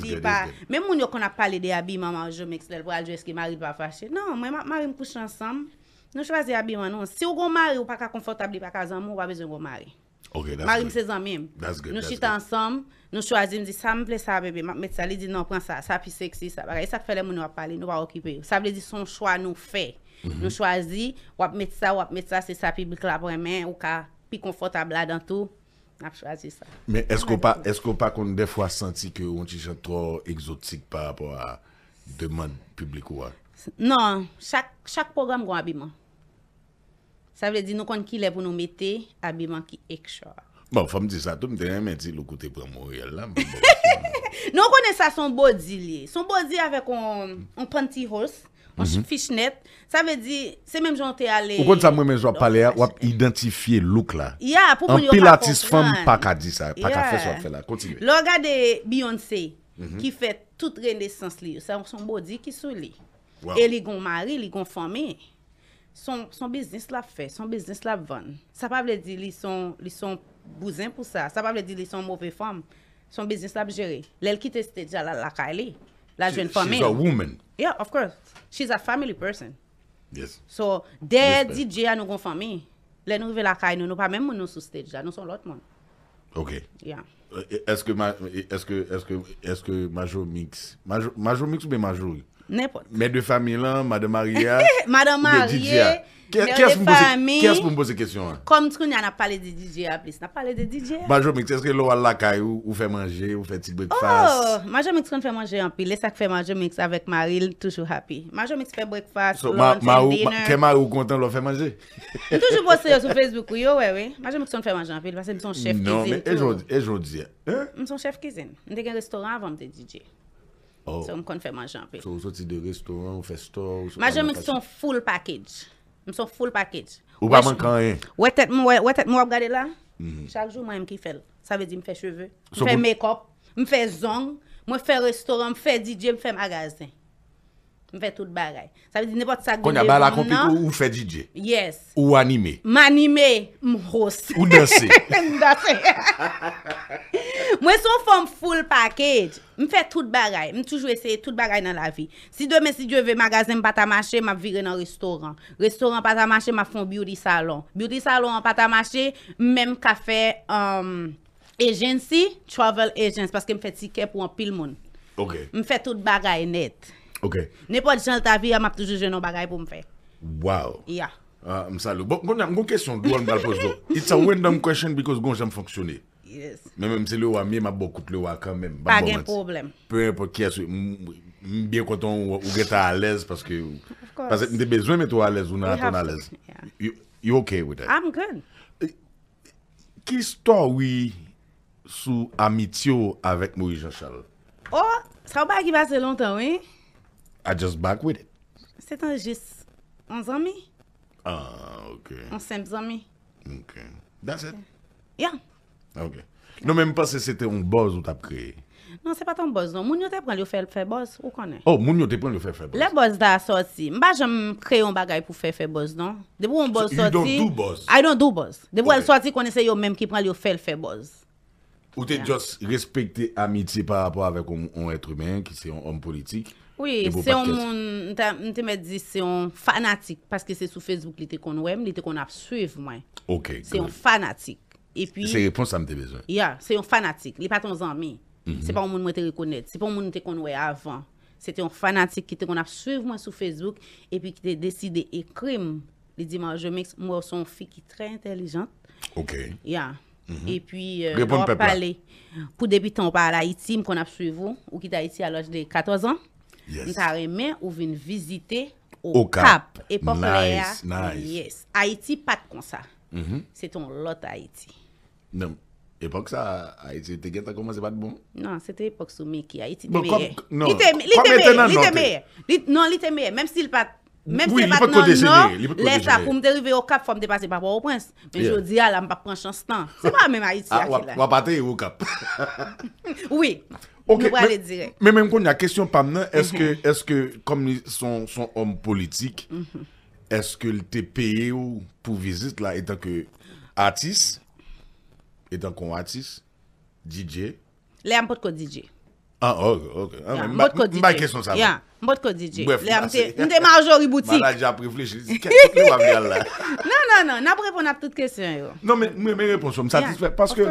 dire, même on yo qu'on a parlé des habits, maman, je m'explique pour aller jusqu'à Marie pas fâché. Non, moi, Marie me couche ensemble. Nous choisissons habits, non. Si vous Marie ou pas confortable, pas qu'à amour, ou pas besoin de Marie. Okay, that's Marie, c'est amis. That's good. Nous chitons ensemble, nous choisissons, dit ça me plaît ça bébé, m'a mettre ça, il dit non, prend ça, ça puis sexy, ça. pareil, Ça fait les gens nous parler, nous pas occuper. Ça veut dire son choix nous fait. Nou mm-hmm. chwazi, wap met sa, wap met sa, se sa publik la vremen, ou ka pi konfortab la dan tou, ap chwazi sa. Men, esko pa kon de fwa santi ke yon tijan tro egzotik par rapport a deman publik wak? Nan, chak program gwa abiman. Sa vle di nou kon ki lev ou nou meti, abiman ki ek chwa. Bon, fwa m di sa, tou m dene men di lou koute pran mor yel la. Nou konen sa son bodi li. Son bodi avek un panty horse. on mm -hmm. fiche Ça veut dire, c'est même j'en t'ai allé. Pourquoi ça, moi, mais je parler, à identifier look là. Yeah, pour Un pilates femme, pas qu'à dire ça, pas qu'à faire ça, fait là. Continue. de Beyoncé, mhm. qui fait toute renaissance li, Ça, son body qui sou li. Et li gon mari, li gon Son, son business la fait, son business la vend. Ça pas veut dire li son, li son bousin pour ça. Ça pas veut dire li son mauvais femme. Son business la géré. L'elle qui était déjà la la kali. She's a woman? Yeah, of course. She's a family person. Yes. So, de DJ anon kon fomi, le nou vive la kay nou, nou pa men moun nou sou stage, anon son lot moun. Ok. Yeah. Euh, Eske Majou Mix, Majou Mix be Majou, N'importe. Mais de famille là, Madame Maria. Madame Maria. Qu'est-ce que vous me posez question? Hein? Comme tout, on a parlé de DJ à plus. On a parlé de DJ. Major Mix, est-ce que l'eau à la caille ou fait manger, ou fait petit oh, breakfast? Oh, Major Mix, on fait manger en pile. C'est ça que fait Mix avec Marie, toujours happy. Major Mix fait breakfast. So, lunch, ma, ma, dinner. quest que content l'eau fait manger? toujours posté sur Facebook, oui, oui, oui. Majo Mix, on fait manger en pile parce que je suis chef cuisine. Non, mais aujourd'hui, hein? Je suis chef cuisine. Je suis un restaurant avant de DJ. Oh. So m kon fè manjan pe. So sou ti de restoran, ou fè store? Majè mè ki son full package. M son full package. Ou pa man kan en? Ou etet m wap gade la. Mhm. Chak jou m wè m ki fè. Sa vè di m fè cheve. M fè make-up. M fè zon. M fè restoran. M fè DJ. M fè magazen. fait fè tout bagay. Sa vè di nepot sak de devon nan. Kon ya ba la ou fè DJ? Yes. Ou anime? M'anime, m'host. Ou danse? M'danse. Mwen son fòm full package. m'fait fè tout bagay. M toujou eseye tout bagay dans la vie. Si demè si Dieu ve magasin pata mache, ma ap dans nan restaurant. Restaurant pata mache, marché, ma fon beauty salon. Beauty salon pata mache, mèm ka fè um, agency, travel agency, parce que fè ticket pour an pil moun. Ok. M'fait fè tout bagay net. Ne po di chanl ta vi, am ap toujou jenon bagay pou m fe. Wow. Ya. M salu. M kon jan, m kon kesyon, do an dal pos do. It's a random question because kon jan bon, bon, bon. m fonksyoni. Yes. M men mse le wwa, m men m ap bokout le wwa kan men. Pa gen problem. Pe en pot kyes, m byen konton ou geta alèz paske. Of course. Paske m de bezwen metou alèz ou nan aton alèz. You ok with that? I'm good. Ki eh, sto wè sou amityo avèk mou i janshal? Oh, sa w pa ki vase lontan wè. I just back with it. C'est un juste. On zami. Ah, ok. On s'aime zami. Ok. That's it. Yeah. Ok. Non, même pas si c'était un boss ou t'as créé. Non, c'est pas ton boss non. Moun yo te pren le yo fè fè ou konen? Oh, moun yo te pren le yo fè fè Le da sorti. Mba jèm kre un bagay pour faire faire boss non. Debou yon boss sorti. You don't do boss I don't do boss Debou okay. sorti konen se yo menm ki pren le faire fè fè Ou te yeah. just amitié amitié par rapport avèk un être humain qui c'est yon om politik? Oui, c'est un c'est fanatique parce que c'est sur Facebook qu'il était qu'on il était qu'on a suivre moi. C'est un fanatique. Et puis C'est réponse à me besoins. c'est un fanatique, il est pas ton ami. C'est pas un monde moi te ce c'est pas un monde te qu'on connu avant. C'était un fanatique qui était qu'on a suivre moi sur Facebook et puis qui a décidé écrire. Il dit moi je suis moi son fille qui est très intelligente. OK. Mm-hmm. Et puis euh, on parler pour débutant par Haïti, qu'on a suivi ou qui est Haïti à l'âge de 14 ans. Yes. Nous avons ou visiter au, Cap. Et pour nice, nice. Yes. Haïti, pas comme ça. Mm-hmm. C'est ton lot Haïti. Non. Époque ça, Haïti as commencé pas de bon. Non, c'était époque sous Mickey. Haïti était meilleur. Non, il était meilleur. Non, il était Même s'il pas même si non, non, laisse pour me dériver au cap, faut me dépasser par rapport au prince. Mais yeah. je ah, là, je ne chance C'est pas même Haïti. Ah, on va au cap. oui. Ok, men men kon y a kesyon pan nan, eske, eske, kom son, son om politik, mm-hmm. eske l te peye ou pou vizit la, etan ke artist, etan kon artist, DJ? Le y a m pot ko DJ. Ah, ok, ok. M pot ko DJ. M pa ah, kesyon sa. Ya, m pot ko DJ. M pou fnase. M te majo y boutik. Ma la di ap reflej, j li di, kek lè wap lè la? Nan, nan, nan, nan, brepon ap tout kesyon yo. Nan, men, men reponson, m satisfè, paske...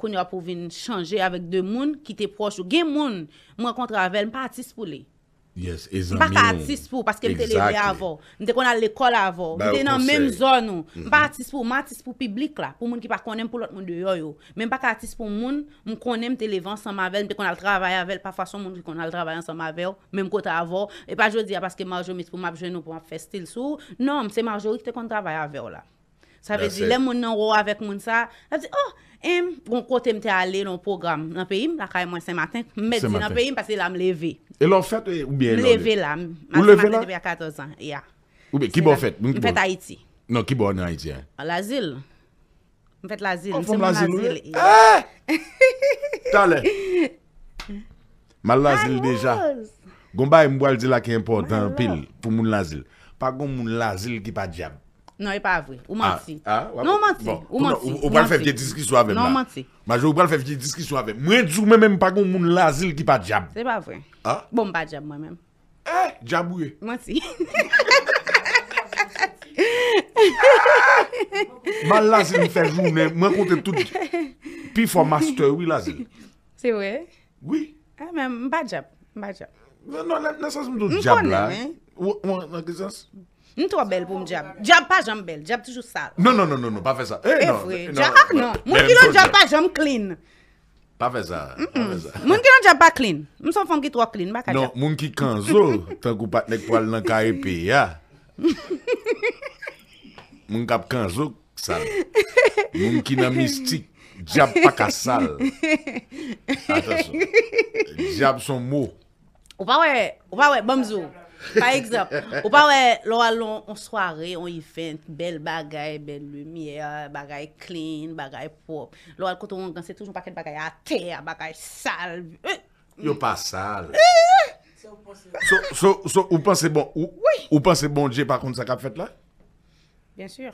qu'on a pour venir changer avec deux moun qui t'es proche ou gen moun moi contre avec pas artiste pour les Yes, exactement. Pas artiste pour parce que j'étais exactly. élevé avant, j'étais qu'on à l'école avant, j'étais bah, dans la même zone ou. Mm-hmm. Pas artiste pour, artiste pour public là, pour monde qui pas connaît pour l'autre monde de yo. Même pas artiste pour monde, on connaît t'es élevé ensemble avec, puis qu'on a travaillé avec pas façon monde qu'on a travaillé ensemble avec, même côté avant et pas je dis ah, parce que Marjorie pour m'a jeune pour faire style sous. Non, c'est Marjorie qui qu'on travaille avec là. Ça veut dire les monde en haut avec monde ça, elle dit oh E m pou kon kote mte ale nou program. Nan pe yim la kaye mwen se matin. M medzi nan pe yim pasi la m leve. E lon fet eh, ou bien? M leve la. Ou leve la? M anet e pe ya 14 an. Ki bo fet? M fet Haiti. Non ki bo ane Haiti ah, eh? ya. Eh! Lazil. M fet Lazil. Konfon Lazil ou? A! Ta le. Ma Lazil deja. Gombay mbo al di la ki important pil pou moun Lazil. Pa goun moun Lazil ki pa diyam. Nou e pa avwe, ou ah. mwansi. Ha? Ah, nou bon. mwansi, ou mwansi. Bon, ou bal fevje diski sou avem la? Nou mwansi. Majou ou bal fevje diski sou avem. Mwen djou mwen mwen mpagoun moun Lazil ki pa djab. Se e pa avwe? Ah? Ha? Bon mba djab mwen eh, mwen. Eh, djab non, non, non, ou e? Mwansi. Mwen Lazil mfev ou mwen mwen kontem touti. Pi for master, wye Lazil? Se ou e? Wye. Ha mwen mba djab, mba djab. Mwen nou ane, nan sas mdou djab la? Mwen mwen, nan kè Ntwa bel pou m diab. Diab pa jam bel. Diab toujou sal. Non, non, non, non, non. Pa fe sal. Eh, fwe. Eh, diab, non. Moun eh, ah, non. ki nan diab pa jam clean. Pa fe sal. Moun ki nan diab pa clean. Mousan fwa m ki twa clean. Non, moun ki kan zo, tankou patnek pwal nan ka epi, ya. Moun kap kan zo, sal. Moun ki nan mistik, diab pa ka sal. Diab son mou. Ou pa we, ou pa we, bomzo. Ou pa we, ou pa we, bomzo. Par exemple, ou pa wè, en soirée, on y on fait belle bagaille belle lumière, bagaille clean, bagaille propre Lò al toujours un paquet de paket à a sal. Yo pa sale So, so, ou bon, ou, oui. ou pensez bon Dieu par contre ça qu'a fait là? Bien sûr.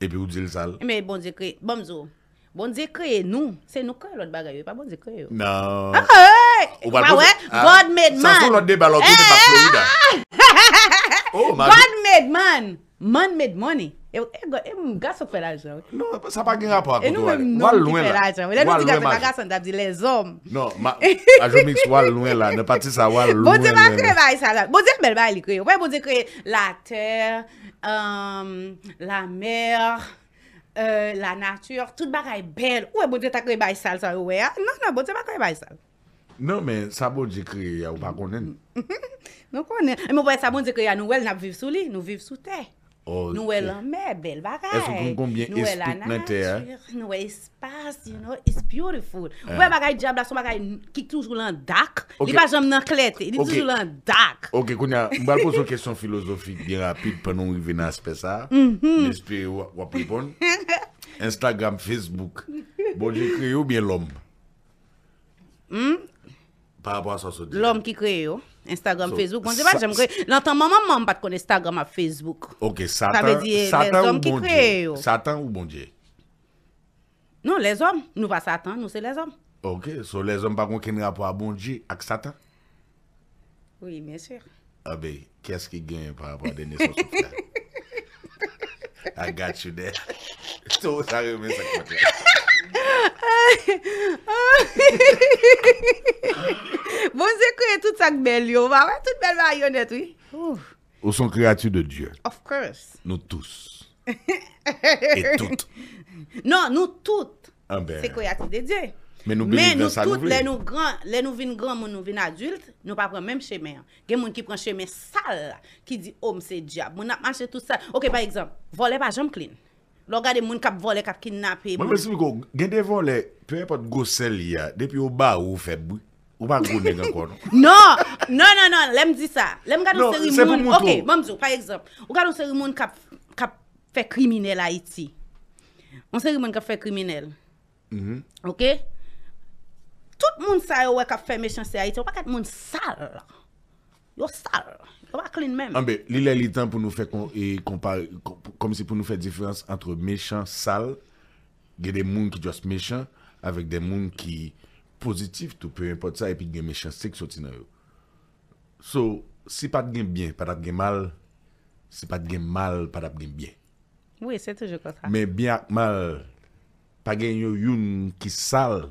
Et puis ou dites le Mais bon Dieu, bonjour. Bonze kweye nou, se nou kweye lòt bagay yo, e pa bonze kweye yo. Nan. A kweye, wawè, God made man. Sato lòt dey balòt dey pa pwè yida. God made man, man made money. E mwen gasok fè lajwa. Non, sa pa gen a pou akou do wane. E mwen mwen mwen di fè lajwa. Wè lè di gase fagasan dap di lè zòm. Non, a jomik wè lòmè la, nè pati sa wò lòmè. Bonze mwen kweye lajwa. Bonze mwen mwen li kweye. Wè bonze kweye la tèr, la mèr. Euh, la nature, tout bagay belle Ou e bon Dieu t'a créé bay sale ça ouais. Non non, bon Dieu pas créé bay sale. Non mais ça bon Dieu créé ou pas connaître. Non connaît. Mais bon ça bon Dieu créé nous, nouvel n'a vivre sous lui, nous vivons sous terre. Okay. Oh, nous sommes eh. la mer, belle bagaille. Est-ce que vous combien Nous sommes la nature, nous sommes espace, you know, it's beautiful. Vous eh. voyez bagaille diable, son bagaille qui toujours dans dac. Il n'est pas jamais dans clarté, il est toujours dans dac. Ok, Kounia, on va poser une question philosophique bien rapide pendant on arrive dans aspect ça. J'espère ou vous répondre. Instagram, Facebook, bon, j'ai créé ou bien l'homme hmm? Par rapport à ça, L'homme qui crée, yo. Instagram, Facebook, bonjibat jèm kre Lantan maman mame bat kon Instagram a Facebook Ok, bon Satan ou bondje? Satan ou bondje? Non, les om Nou va Satan, nou se les om Ok, so les om bakon ken rapor a bondje ak Satan? Oui, mè sèr A be, kè s ki gen par rapport de nè son souflè? I got you there So, sa remè sè kote Ha ha ha Bon, zè kouye tout sa kbel yo, wè, tout bel mè a yonèt, wè. Ou son kreati de Diyo. Of course. Nou tous. Et tout. Non, nou tout. An bè. Se kouye ati de Diyo. Mè nou beli dè sa nou vlè. Mè nou tout, lè nou vin grand, mè nou vin adult, nou pa prè mèm chèmè. Gè moun ki prè chèmè sal, ki di, om, se diab, moun ap manche tout sal. Ok, par exemple, volè pa jom klín. Lo gade moun kap vole kap kinnape. Mwen mwese mwiko, gende vole, peye pat go sel ya, depi ou ba ou febwi. Ou ba gounen gankon. No, no, no, no, non, lèm di sa. Lèm gade non, ou seri moun. Ok, mamzo, fay ekzop. Ou gade ou seri moun kap fe kriminel Haiti. Ou seri moun kap fe kriminel. Mhm. Ok? Tout moun sa yo we kap fermeshan se Haiti, ou pa gade moun sal. Yo sal. clean même. Ah, mais il est temps pour nous faire comparer, comme pour nous faire différence entre méchants, sales, il y a des gens qui sont méchants, avec des gens qui positifs, tout peu importe ça, et puis il y a des méchants qui sont dans So, si pas de bien, pas de mal, si pas de mal, pas de bien. Oui, c'est toujours comme ça. Mais bien mal, pas de yon qui sale.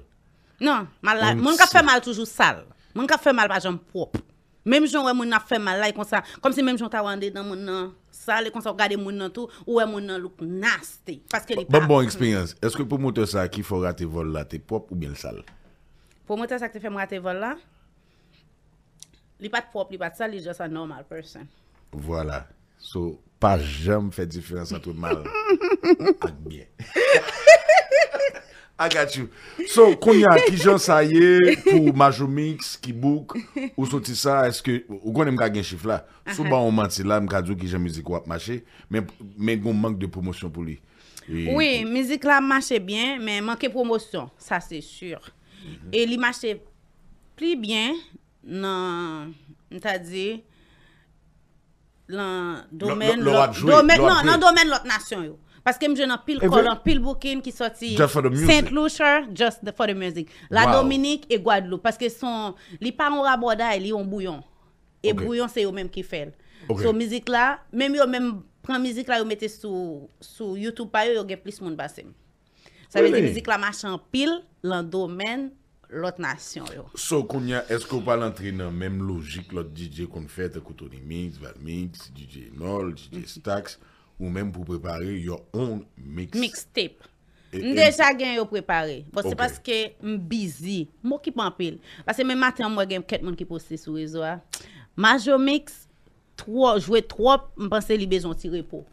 Non, mal, mon qui fait mal toujours sale. Mon qui fait mal pas gens propre. Mèm joun wè moun nan fè malay kon sa, kom si mèm joun ta wande dan moun nan sal, kon sa w gade moun nan tou, wè moun nan loup nas, te. Faske li pa... Bon, bon, experience. Eske pou moutè sa ki fò gati vol la, te pop ou mèl sal? Pou moutè sa ki fè mou gati vol la, li pat pop, li pat sal, li just a normal person. Voilà. So, pa jèm fè difrens an tou mal. An bè. Ha! I got you. So, konya, ki jan sa ye pou majoumiks, kibouk, ou soti sa, ou gwenen mga gen chifla? Sou ba ou manti la, mga djou ki jan mizik wap mache, men goun mank de promosyon pou li? E, oui, mizik la mache bien, men manke promosyon, sa se sur. E li mache pli bien nan domen lot nasyon yo. Parce que je n'ai pile le col, bouquin qui sorti. Saint Lucia, just for the music. La Dominique et Guadeloupe. Parce que son. Les parents rabordent, ils ont bouillon. Et bouillon, c'est eux-mêmes qui font. Donc, la musique là, même eux-mêmes prend musique là, ils sur YouTube, pas eux, ils plus de monde Ça veut dire musique là, en pile, le domaine, l'autre nation. So, est-ce qu'on pas entrer dans la même logique, l'autre DJ qu'on fait, Koutoni Mix, Val Mix, DJ Nol, DJ mm-hmm. Stax? Ou menm pou prepare your own mixtape. N deja gen yo prepare. Bo se paske m busy. M wakip anpil. Pase menm maten m wagen m ket moun ki poste sou rezo a. Ah. Maj yo mix, jwe trop, m panse li bejon tire po.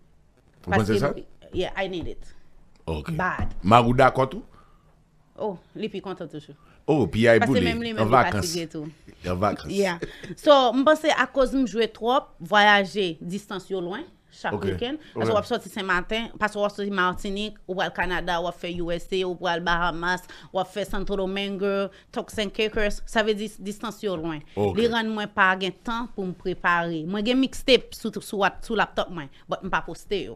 M panse sa? Yeah, I need it. Ok. Bad. Marou da koto? Oh, li pi konta touche. Oh, pi ya e boulé. Pase menm li menm patige tou. En vakans. Yeah. So, m panse akos m jwe trop, vayaje distans yo lwen. chaque okay. week-end. Parce qu'on va sortir Saint-Martin, parce qu'on va sortir Martinique, ou au Canada, ou faire USA, ou le Bahamas, ou faire Santo Domingo, Toxin Cakers. Ça veut dire distance loin. Okay. Les rendent pas de temps pour me préparer. Moi, j'ai mixtape sur sur laptop, mais je ne pas poster.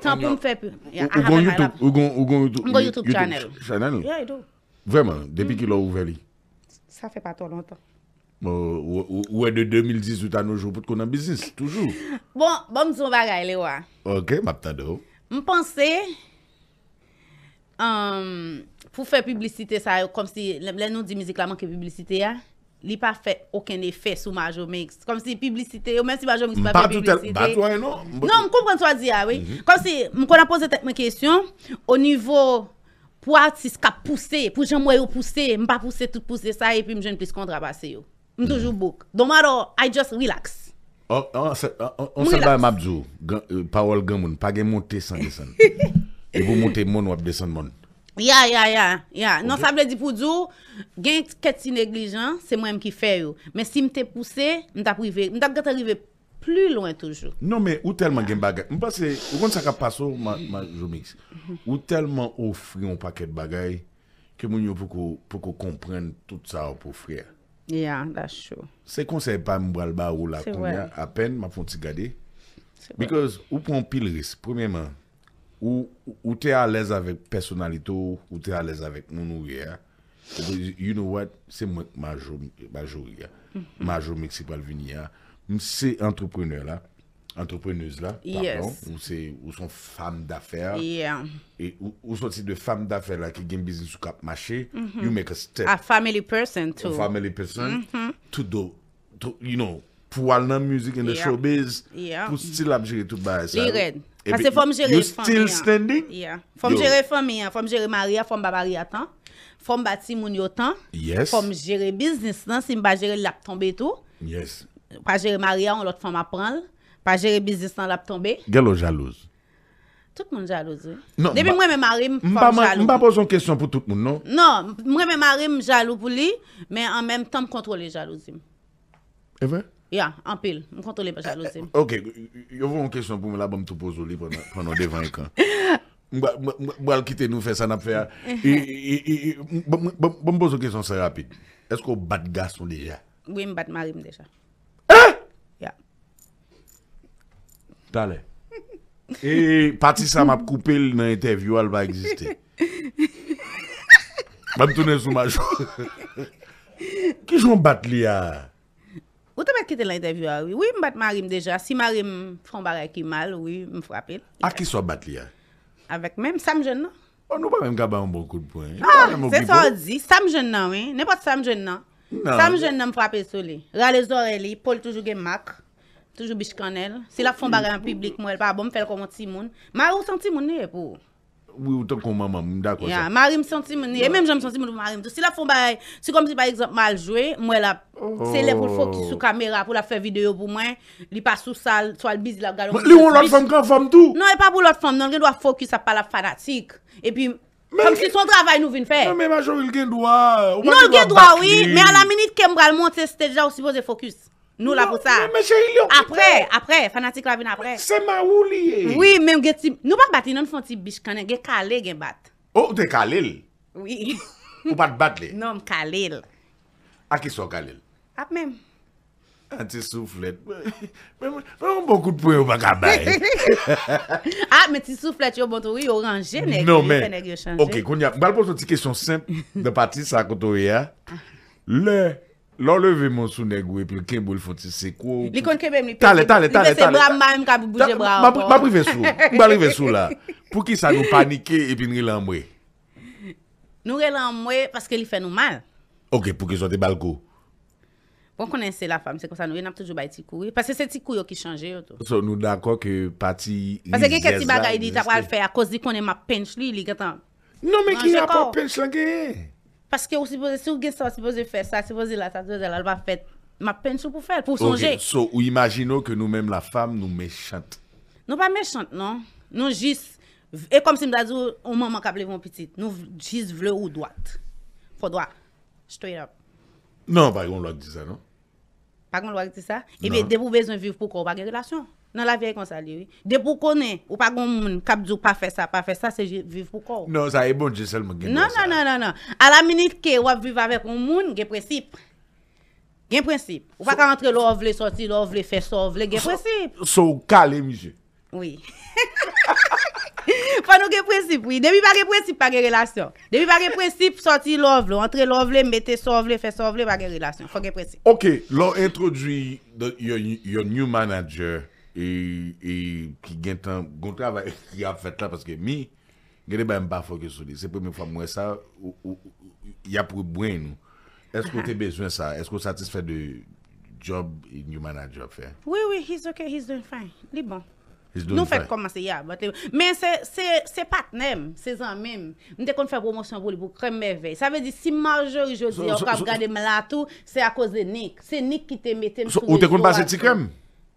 Tant pour me faire. Ou sur YouTube. Ou YouTube channel. Vraiment, depuis mm. qu'il a ouvert. Ça fait pas trop longtemps. Euh, ou, ou, est de 2018 à nos jours pour qu'on ait business, toujours. Bon, bon, je vais vous dire. Ok, m'attendez. Je pensais, euh, pour faire publicité, ça, comme si, les nous la musique, là, manque publicité, hein? li pas fait aucun effet sur Major Mix. comme si publicité ou même si Major Mix mm, pas publicité publicite. Batwa toi, hein, non? Non, comprends ce que tu dis. Ah, oui. Mm-hmm. comme si, m question. Au niveau... mè kèsyon, qui nivou poussé? pour ka pousse, pour jen moi pousser ne peux pas pousser tout pousser ça et puis je ne plus base m toujours bouk. Don maro, I just relax. On oh, oh, se oh, ba mabdou, euh, Parole gen moun, pas gen monte descendre. Et vous montez mon ou wap descendre mon. Ya, ya, ya, ya. Non ça veut dire pour djou, gain quest si négligent, c'est moi-même qui fe yo. si m te poussé, m ta prive, m plus loin toujours. Non, mais ou tellement de bagages. Je pense que, quand ça a ma je mixe. Mhm. Ou tellement offrir un paquet de bagages que pour pouvons comprendre tout ça pour frère. Yeah, that's true. Se konsey pa mbral ba ou la konya apen, ma fon ti gade. Because ou pon pil risk, premièman, ou, ou te alèz avèk personalito, ou te alèz avèk moun ou ye. You know what, se mwen majou, majou, mm-hmm. majou Meksik pal vini ya. Mse entrepreneur la, entreprenouz la, ou son fam dafer, ou son ti de fam dafer la, ki gen biznis ou kap mache, mm-hmm. you make a step. A family person too. A family person, pou al nan mouzik in the showbiz, pou stil ap jere tout ba. You're still standing? Fom jere fom yon, fom jere maria, fom babari atan, fom bati moun yotan, fom jere biznis nan, si mba jere lap tombe tou, pa jere maria, ou lot fom ap pranl, pas gérer business sans la tomber. Quelle jalouse tout le monde jalouse. Non, Depuis moi-même, Marie, je suis jaloux. Je pas poser une question pour tout le monde, non? Non, moi-même, Marie, je suis jaloux pour lui, mais en même temps, je contrôle la jalousie. Et eh vrai? Ben? Ya, en pile. Je contrôle la jalousie. Eh, eh, ok, je a une question pour me la vais tout poser pendant devant et Je vais quitter nous faire ça, nous faire. Je vais me poser une question très rapide. Est-ce que vous battez garçon déjà? Oui, je batte Marie déjà. talè. E pati m'a coupé koupe l nan va exister. Même tounen sou ma joue Ki joun bat li a? Ou te met kite l interview Oui, m bat marim deja. Si marim fon barè qui mal, oui, m frapil. A ki so bat li a? Avèk sam jeune On nou pas même gaba an bon coup de points. Ah, ça sa di. Sam jeune nan, oui. N'est pas sam jeune nan. Sam jeune nan m sur sou li. Ra le zore li, toujou Toujou bich kan el. Se la fonbare an publik mwen. Pa bom fèl kon moun ti moun. Mare ou santi moun e pou. Ou tou kon maman. Mda konsept. Mare ou santi moun e pou. E menm jom santi moun pou mare mtou. Se la fonbare. Se konm si par exemple maljwe. Mwen la. Se oh. le pou fokus sou kamera pou la fè video pou mwen. Li pa sou sal. Swa lbiz la galon. Li woun lot fom kan fom tou. Non e pa pou lot fom. Non re dwa fokus apal ap fanatik. E pi. Konm si ton travay nou vin non, fè. Menm a jow il gen dwa. Non gen Nous là pour ça. Après, après, fanatique là vient après. C'est ma Oui, même nous pas battre ne font biche quand gè calé gè bat. Oh, t'es calé. Oui. Ou pas battre. Non, calé. À qui sont calé À même. Un petit soufflette. Mais on beaucoup de points au bagabaye. Ah, mais tu soufflet, tu es bon, oui, orange, nest Non, mais. Ok, je vais poser une petite question simple de partir ça à côté. Le. L'enlever mon sous-nègre et puis le kemboul font c'est quoi Les comptes même les T'allez, t'allez, t'allez. C'est bras même qui a bougé bras. Ma privé sous. Ma privé sous là. Pour qui ça nous panique et puis nous relamouer Nous relamouer parce qu'il fait nous mal. OK, pour qu'ils soient des Pour connaître la femme, c'est comme ça, nous, on e toujours pas petits Parce que c'est petits couilles qui changent. Nous nous d'accord que parti. Parce que quelqu'un qui bagaille dit, va pas le faire à cause de qu'on est ma pinche, lui, il est Non, mais qui n'a pas pinche, parce que si vous avez ça, si vous faire ça, si vous avez là, ça, si vous avez là, elle va faire ma peine pour faire, pour songer. ou imaginons que nous-mêmes, la femme, nous méchantes. Nous pas méchantes, non. Nous juste, et comme si nous avons dit, on m'a manqué mon petit, nous juste voulons ou droite. Faut droit. Straight up. Non, pas qu'on l'a dit ça, non. Pas qu'on l'a dit ça. Et eh bien, dès vous avez besoin de vivre, pourquoi vous avez une relation? nan la vie kon sa li. De pou konen, ou pa kon moun kap djou pa fe sa, pa fe sa, se viv pou kor. Non, sa e bon je sel moun gen. Non, non, non, non, non. A la minute ke wap viv avek a moun, gen prinsip. Gen prinsip. Ou pa ka rentre lò vle sorti, lò vle fe so, vle gen prinsip. Sou kalé, mije. Oui. Fwa nou gen prinsip, oui. Debi pa gen prinsip, pa gen relasyon. Debi pa gen prinsip, de lò vle, rentre lò vle, mette so vle, fe so vle, pa gen relasyon. Fwa gen prinsip. Ok, lò introdwi your, your new manager... E, e ki gen tan, Gontra va y ap fet tan paske mi, gade bay mba fokye sou li. Se premi fwa mwen sa, y ap pou bwen nou. Eskou te bezwen sa? Eskou satisfe de job in you manan job fe? Oui, oui, he's ok, he's doing fine. Li bon. Nou fèt komanse, y ap. Men se, se pat nem, se zan mem. Mwen te kon fè promosyon voli pou krem mè vey. Sa ve di si manjò y jò zi, ok ap gade mè la tou, se a kòz de Nik. Se Nik ki te metem. Ou te kon basè ti krem?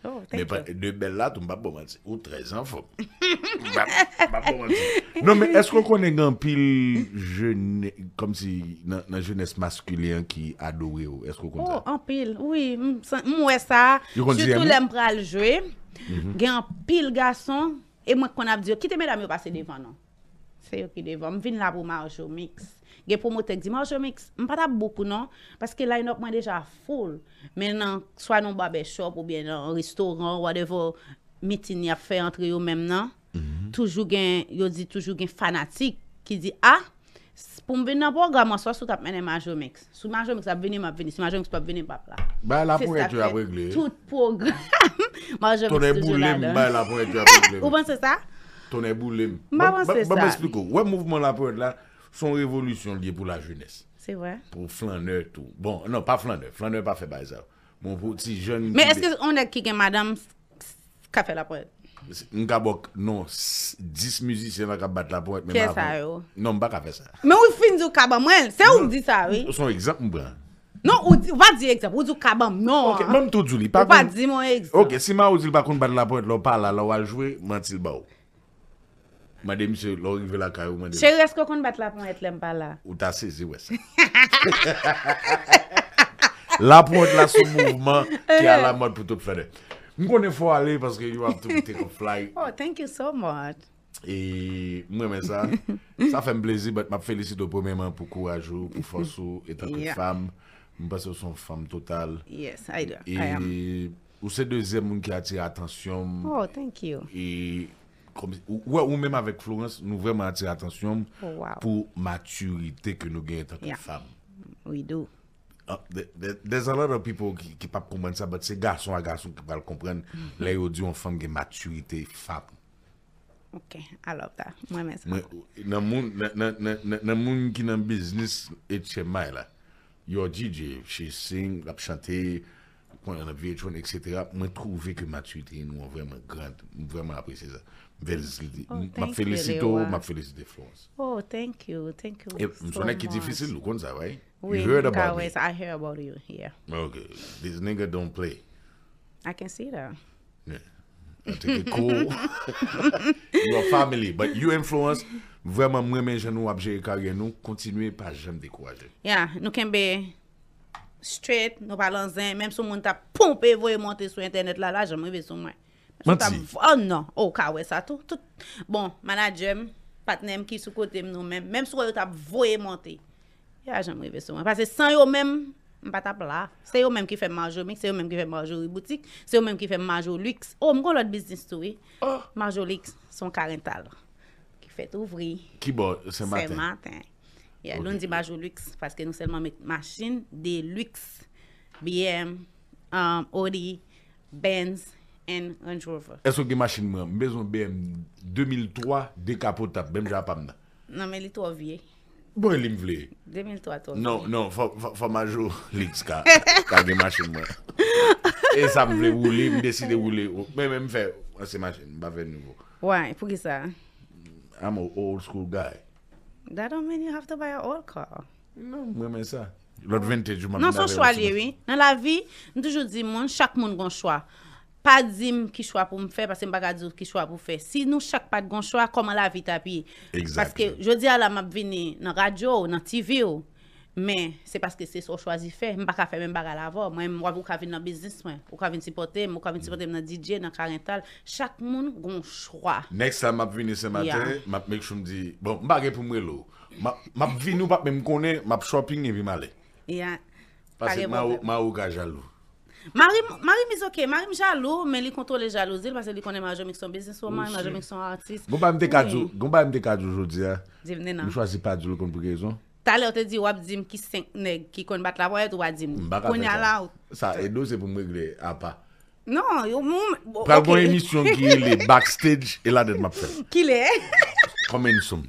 Oh, mè pre, de bel lat ou mbap poman ti. Ou trez, an fok. Non, mè, esko konen gen an pil jeune, kom si nan jeunes maskulyen ki adowe ou, esko konen? Ou, an pil, oui, mwè sa, sütou lem pral jwe, gen an pil gason, e mwen konen ap diyo, ki te mè dami ou pase devan an? Se yo ki devan, mvin la pou ma ou chou miks. gen pou mwotek di, Majomex, m pata boku nan, paske line up mwen deja ful, men nan, swa non ba be shop, ou bien restaurant, whatever, meeting ya fe antre yo men nan, mhm. toujou gen, yo di toujou gen fanatik, ki di, ah, pou m ven nan pou gaman swa, sou tap mwen e Majomex, sou Majomex ap veni m ap veni, si Majomex pap veni m papla. Bay la pou et yo ap regle. Tout pou gaman. Majomex toujou la dan. Bay la pou et yo ap regle. Ou ban se sa? Ton e bou lem. Ba ban se sa. Ba be spiko, we mouvman la pou et la, Son revolutyon liye pou la jounes. Se wè? Po flandeur tou. Bon, nan, pa flandeur. Flandeur pa fe bè zè wè. Mon poti joun. Men eske on de kike madam ka fè la poèt? Mn ka bok, nan, dis mjisi seman ka bat la poèt. Kè sa wè wè? Nan, m baka fè sa. Men wè fin di wè kabam wè? Se wè m di sa wè? Son egzant m brè. Nan, wè di egzant wè? Wè di wè kabam wè? Non! Ok, men m tou djou li. Wè di m wè egzant. Ok, si man wè di wè bakoun bat la poèt madame je l'aurai la caillou madame c'est ce qu'on bat là pour être là mais pas là ou tu saisi ouais la pointe là son mouvement qui a la mode pour tout faire moi connais fois aller parce que il a tout été en flight oh thank you so much et moi mais ça ça fait me plaisir mais félicite au moment pour courage pour mhm. force et tant une femme me passer son femme totale. yes i do. et le second monde qui attire attention oh thank you et ou, même avec Florence, nous vraiment attirer l'attention pour pour maturité que nous gagnons en tant que yeah. femmes. Oui, d'où. Il There's a lot of people qui ne pas comprendre ça, mais c'est garçon à garçon qui peuvent comprendre. Mm -hmm. Là, ils ont femme qui maturité femme. Ok, I love that. Moi, même ça. Dans le monde qui est dans le business, et chez mal là, your DJ, she sing, la chanter, quand on VH1, etc. Je trouve que maturité, nous, vraiment grande, vraiment l'apprécie ça. Oh, ma felisite ou, ma felisite Florence. Oh, thank you, thank you e, so much. E, mswene ki difisil lukon za, right? You heard about me. I hear about you, yeah. Ok, this nigger don't play. I can see that. Yeah, I take it cool. You are family, but you and Florence vreman mwen menjen nou abje e kage nou kontinwe pa jem dekou ade. Yeah, nou ken be straight, nou balan zen, menm sou mwen ta pompe, voye monte sou internet la, la jem mwen ve sou mwen. Mante si? Oh non, ou oh, kawè sa tout. Bon, manajèm, patnèm ki sou kote mnou mèm, mèm sou wè yo tap voye monte. Ya, jèm rive sou mèm. Fase san yo mèm, m patap la. Se yo mèm ki fèm marjou mix, se yo mèm ki fèm marjou boutik, se yo mèm ki fèm marjou lüks. Ou oh, m kon lòt biznis tou e, marjou lüks son karental. Ki fèt ouvri. Ki bo, se maten. Se maten. Ya, loun di marjou lüks, fase ke nou selman mèk machine, deluxe, BMW, um, Audi, Benz. Eso gen masin mwen, bezon ben 2003 dekapot ap, benm jwa ap ap nan. Nan men li tou avye. Bon li m vle? 2003 tou avye. Non, non, fwa majou liks ka, ka gen masin mwen. E sa m vle wule, m deside wule. Benm m fwe, ase masin, bave nivou. Woy, pou ki sa? I'm a old school guy. That don't mean you have to buy a old car. Mwen non, men sa? Non son chwa liye, woy. Nan la vi, n toujou di moun, chak moun gans chwa. pa di m kishwa pou m fè, pasi m baka di m kishwa pou fè. Si nou chak pati gon chwa, koma la vit api. Exact. Paske, jodi ala map vini nan radyo ou, nan TV ou, men, se paske se sou chwazi fè, m baka fè men baka lavo. Mwen m wap ou ka vin nan bizis mwen, ou ka vin si potem, ou ka vin si potem nan DJ, nan karental. Chak moun gon chwa. Next time map vini se matè, map mek choum di, bon, m baka epou mwe lou. Map vini ou, pap me m konè, map shopping evi male. Mari mi zoke, mari mi jalo men li kontrol e jalo zil Basè li konen majomik son businesswoman, majomik son artist Goun pa mte kajou, goun pa mte kajou jodi ha Nè nan Mè chwasi pa jolo konpou kè yon Talè o te di wap zim ki senk neg, ki kon bat la voyet wap zim Kon yalout Sa, edo se pou mwèk lè, hapa Non, yo mwè Prel bon emisyon ki lè backstage, el adet map fè Ki lè Komen soum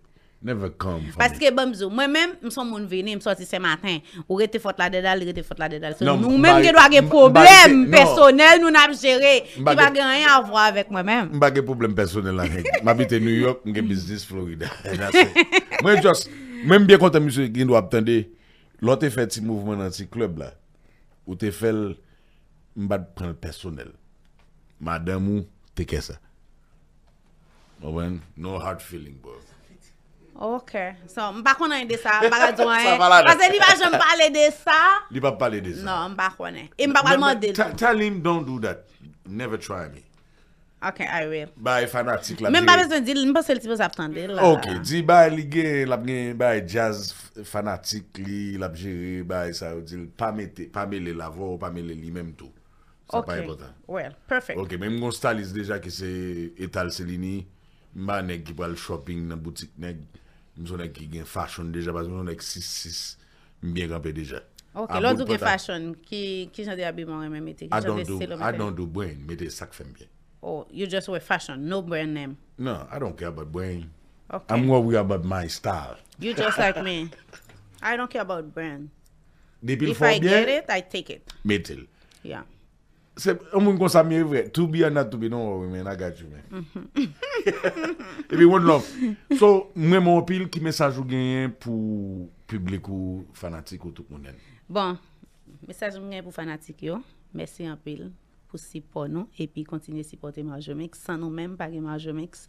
Never come. Parce que bamzo moi-même, je suis venu, je suis sorti ce matin. Ou rete fort la dedal, rete fort la dédale. nous-mêmes, nous avons des problèmes personnels, nous n'a géré. Qui va rien à voir avec moi-même. Je n'ai pas de problème personnel avec. J'habite New York, j'ai business Florida. Moi, juste, même bien content, monsieur Guindo, attendre L'autre fait petit mouvement dans ce club là. Ou te fait, je ne prends personnel. Madame, ou, t'es que ça. No hard feeling, boy. Ok, so mpa kon an de sa, mpa la dwenye. Sa mpa eh. la de sa. Ase li waj an mpa ale de sa. Li wap pale de sa. Non, mpa konen. E mpa palman de la. Tell him don't do that. Never try me. Ok, I will. Ba e fanatik la. Men pa bezon di li, mpa sel ti pe zap tande la. Ok, di ba li gen, ba e jazz fanatik li, la bi jere, ba e sa ou di, pa me le lavo, pa me le li menm tou. Ok, well, perfect. Ok, men mwen stalize deja ki se etal selini. Mba nek ki pal shopping nan boutik nek, msonen ki gen fasyon deja, pas msonen ki sis-sis, mbyen kanpe deja. Ok, lò dò gen fasyon, ki chan dey abiman wè mwen meti? I don do, I don do bwen, meti sakfen bwen. Oh, you just we fasyon, no bwen nem? No, I don't care about bwen. Ok. I mwen we about my style. You just like me. I don't care about bwen. Dey pil fòm bwen? If I get it, I take it. Metil. Ya. Ya. Se mwen konsa miye vre, toubi an na toubi nou wè men, a gajou men. Epe, wè mwen lòf. So, mwen mwen opil ki mesaj ou genyen pou publik ou fanatik ou tout mounen. Bon, mesaj ou genyen pou fanatik yo. Mese yon opil pou sipon nou, epi kontinye sipote Marjomex, san nou mèm pari Marjomex.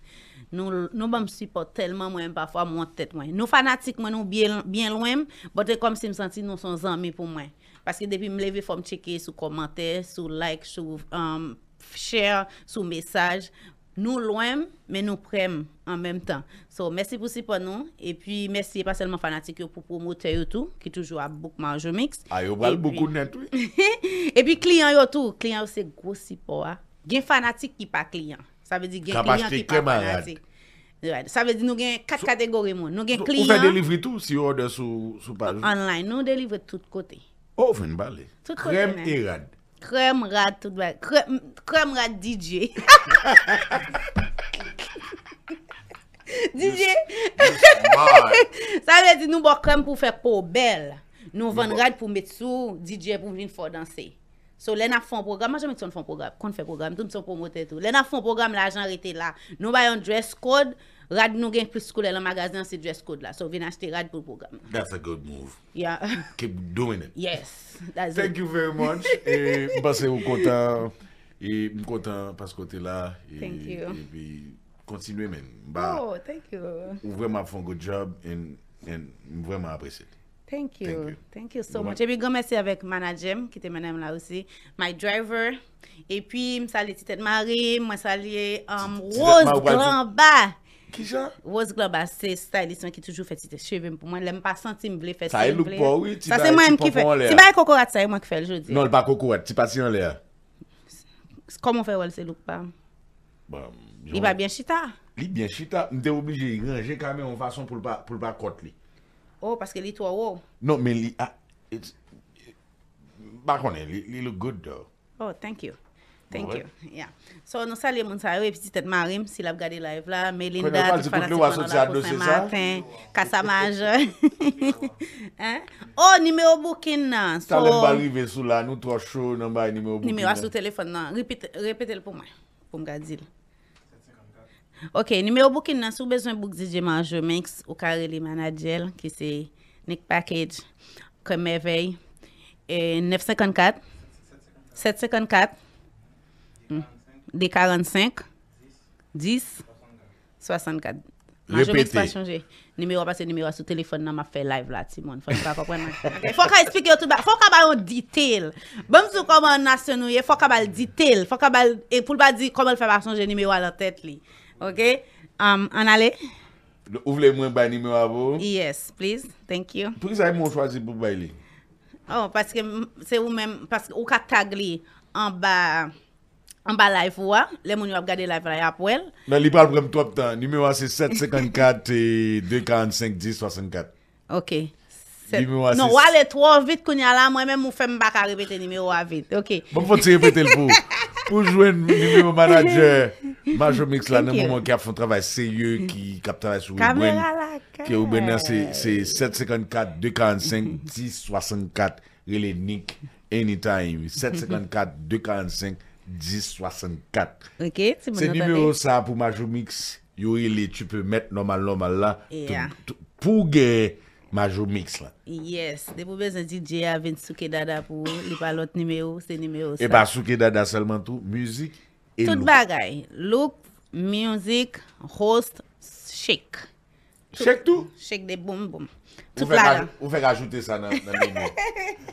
Nou mwen mwen sipote telman mwen, pafwa mwen tèt mwen. Nou fanatik mwen nou byen lwen, bote kom si m senti nou son zanmi pou mwen. Parce que Paske me me leve fòm checker, sur les sous like, sous um, share, sous message. nous loin, mais nous prenons en même temps. So, merci pour ce pour nous. Et puis, merci pas seulement fanatique pour promoteur et tout, qui toujours à beaucoup Marge Mix. Ah, beaucoup et puis, client et tout. Client, c'est gros support. Il y a fanatique qui pas client. Ça veut dire qu'il y a client qui pas fanatique. Ça veut dire nous avons quatre catégories. Nous avons client. Vous fait délivrer tout si on est sous page? Online, nous délivrons de tous côtés. Ofen oh, bale, krem e eh. rad. Krem rad tout bale, krem rad DJ. DJ. Sa mè di nou bo krem pou fè pou bel, nou van bon. rad pou met sou DJ pou vin fò dansè. So lè na fòn program, ma jè mè kè son fòn program, kon fè program, tout mè son promote tou. Lè na fòn program la jan rete la, nou bayan dress code DJ. Rad nou gen pou skoule lè magazan se dress code la. So, vi nashte rad pou program. That's a good move. Yeah. Keep doing it. Yes. Thank you very much. Mbase ou kontan. E mb kontan pas kote la. Thank you. E bi kontinwe men. Oh, thank you. Mwen ma fon good job. And mwen ma apreset. Thank you. Thank you so much. E bi gomese avèk manajem. Ki te menem la ou si. My driver. E pi msalye titèd mari. Mwen salye um, rôz grand ba. Ba. Ki jan? Wos global se stay disman ki toujou fè ti te cheve m pou mwen. Lè m pa santi m vle fè se m vle. Sa e luk pa wè. Sa se e mwen ki fè. Si bay kokorat sa e m wak fè l je di. Non l bay kokorat. Ti pati yon lè ya. Komo fè wè l se luk pa? Bon, I ba byen chita. Li byen chita. M te oubli jè yon jè kame yon fason pou l bay kot li. Ou oh, paske li twa wou. Non men li a. Bakon e. Li luk good though. Oh thank you. Thank you, yeah. So, nou salye moun sa yoy, e pisite tman rim, sil ap gade live la, Melinda, Pwè nè pa zikout lè wa sot se adosè sa? Kasa manjè. Oh, nimeyo boukin nan. Talèm ba rive sou la, nou to a show, nan bay nimeyo boukin nan. Nimeyo a sou telefon nan. Repete lè pou mwen, pou mga zil. Ok, nimeyo boukin nan, sou bezwen bouk zi jemanjè, mèks, ou kare li manajèl, ki se, nèk pakèj, kèm mèvey, e 954, 754, De 45? 10? 64. Repete. Nimewa pa se nimewa sou telefon nan ma fe non, live la ti moun. Fok a espike yo tout ba. Fok a ba yon detail. Bon sou koman nasenou ye, fok a bal detail. Fok a bal, e pou l ba di koman fè ba sonje nimewa la tèt li. Ok? An um, ale? Ouvle mwen ba nimewa vo. Yes, please. Thank you. Pou yon sa yon moun chwa zi pou bay li? Oh, paske se ou men, paske ou ka tag li. An ba... An ba laif ou an, le moun yo ap gade laif lai ap wel. La li pa ap rem to ap tan. Nimewa se 754-245-1064. Ok. Non, wale to avit koun yalan mwen men mou fè m baka repete nimewa avit. Ok. Mwen fò ti repete l pou. Pou jwen moun manager Majomix la nan moun moun ki ap fon travay seye ki kap travay sou u bwen. Kame la la kè. Kè u bwen nan se 754-245-1064. Rile nik any time. 754-245-1064. 10.64 Se nimeyo sa pou Majomix Yo ili e tu pe met normal normal la Pouge Majomix la Yes, de poube zan di DJ a ven souke dada pou Li pa lot nimeyo, se nimeyo sa E pa souke dada selman tou, muzik Tout bagay, loop, muzik Host, shake Shake tou? Shake de boom boom Ou fek ajoute sa nan nimeyo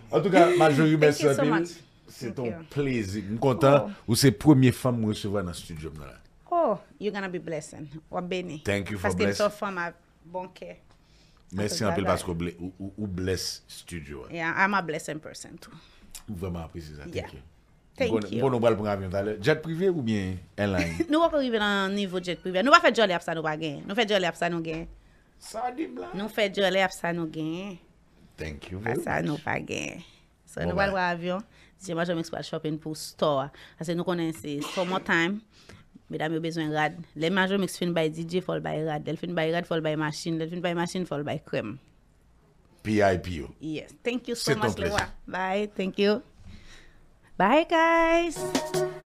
En tout ka Majomix Thank you so much Se ton plezik. M konta ou se premier fam mou reseva nan studio m nan la. Oh, you gonna be blessing. Wabeni. Thank you for blessing. Mersi anpele pasko ou bless studio. I'm a blessing person too. Ou vama apre se zan. Thank you. Thank ah, you. Jad privye ou bien? Nou wak ou yive nan nivou jad privye. Nou wak fè djole ap sa nou wagen. Nou fè djole ap sa nou gen. Nou fè djole ap sa nou gen. Thank you very much. Nou wak ou avyon. Se majo miks pa shop in pou store. Ase nou konen se, so mo time, mi dam yo bezwen rad. Le majo miks fin by DJ fol by rad. Del fin by rad fol by masin. Del fin by masin fol by krem. P.I.P.O. Yes. Thank you so much. Bye. Thank you. Bye guys.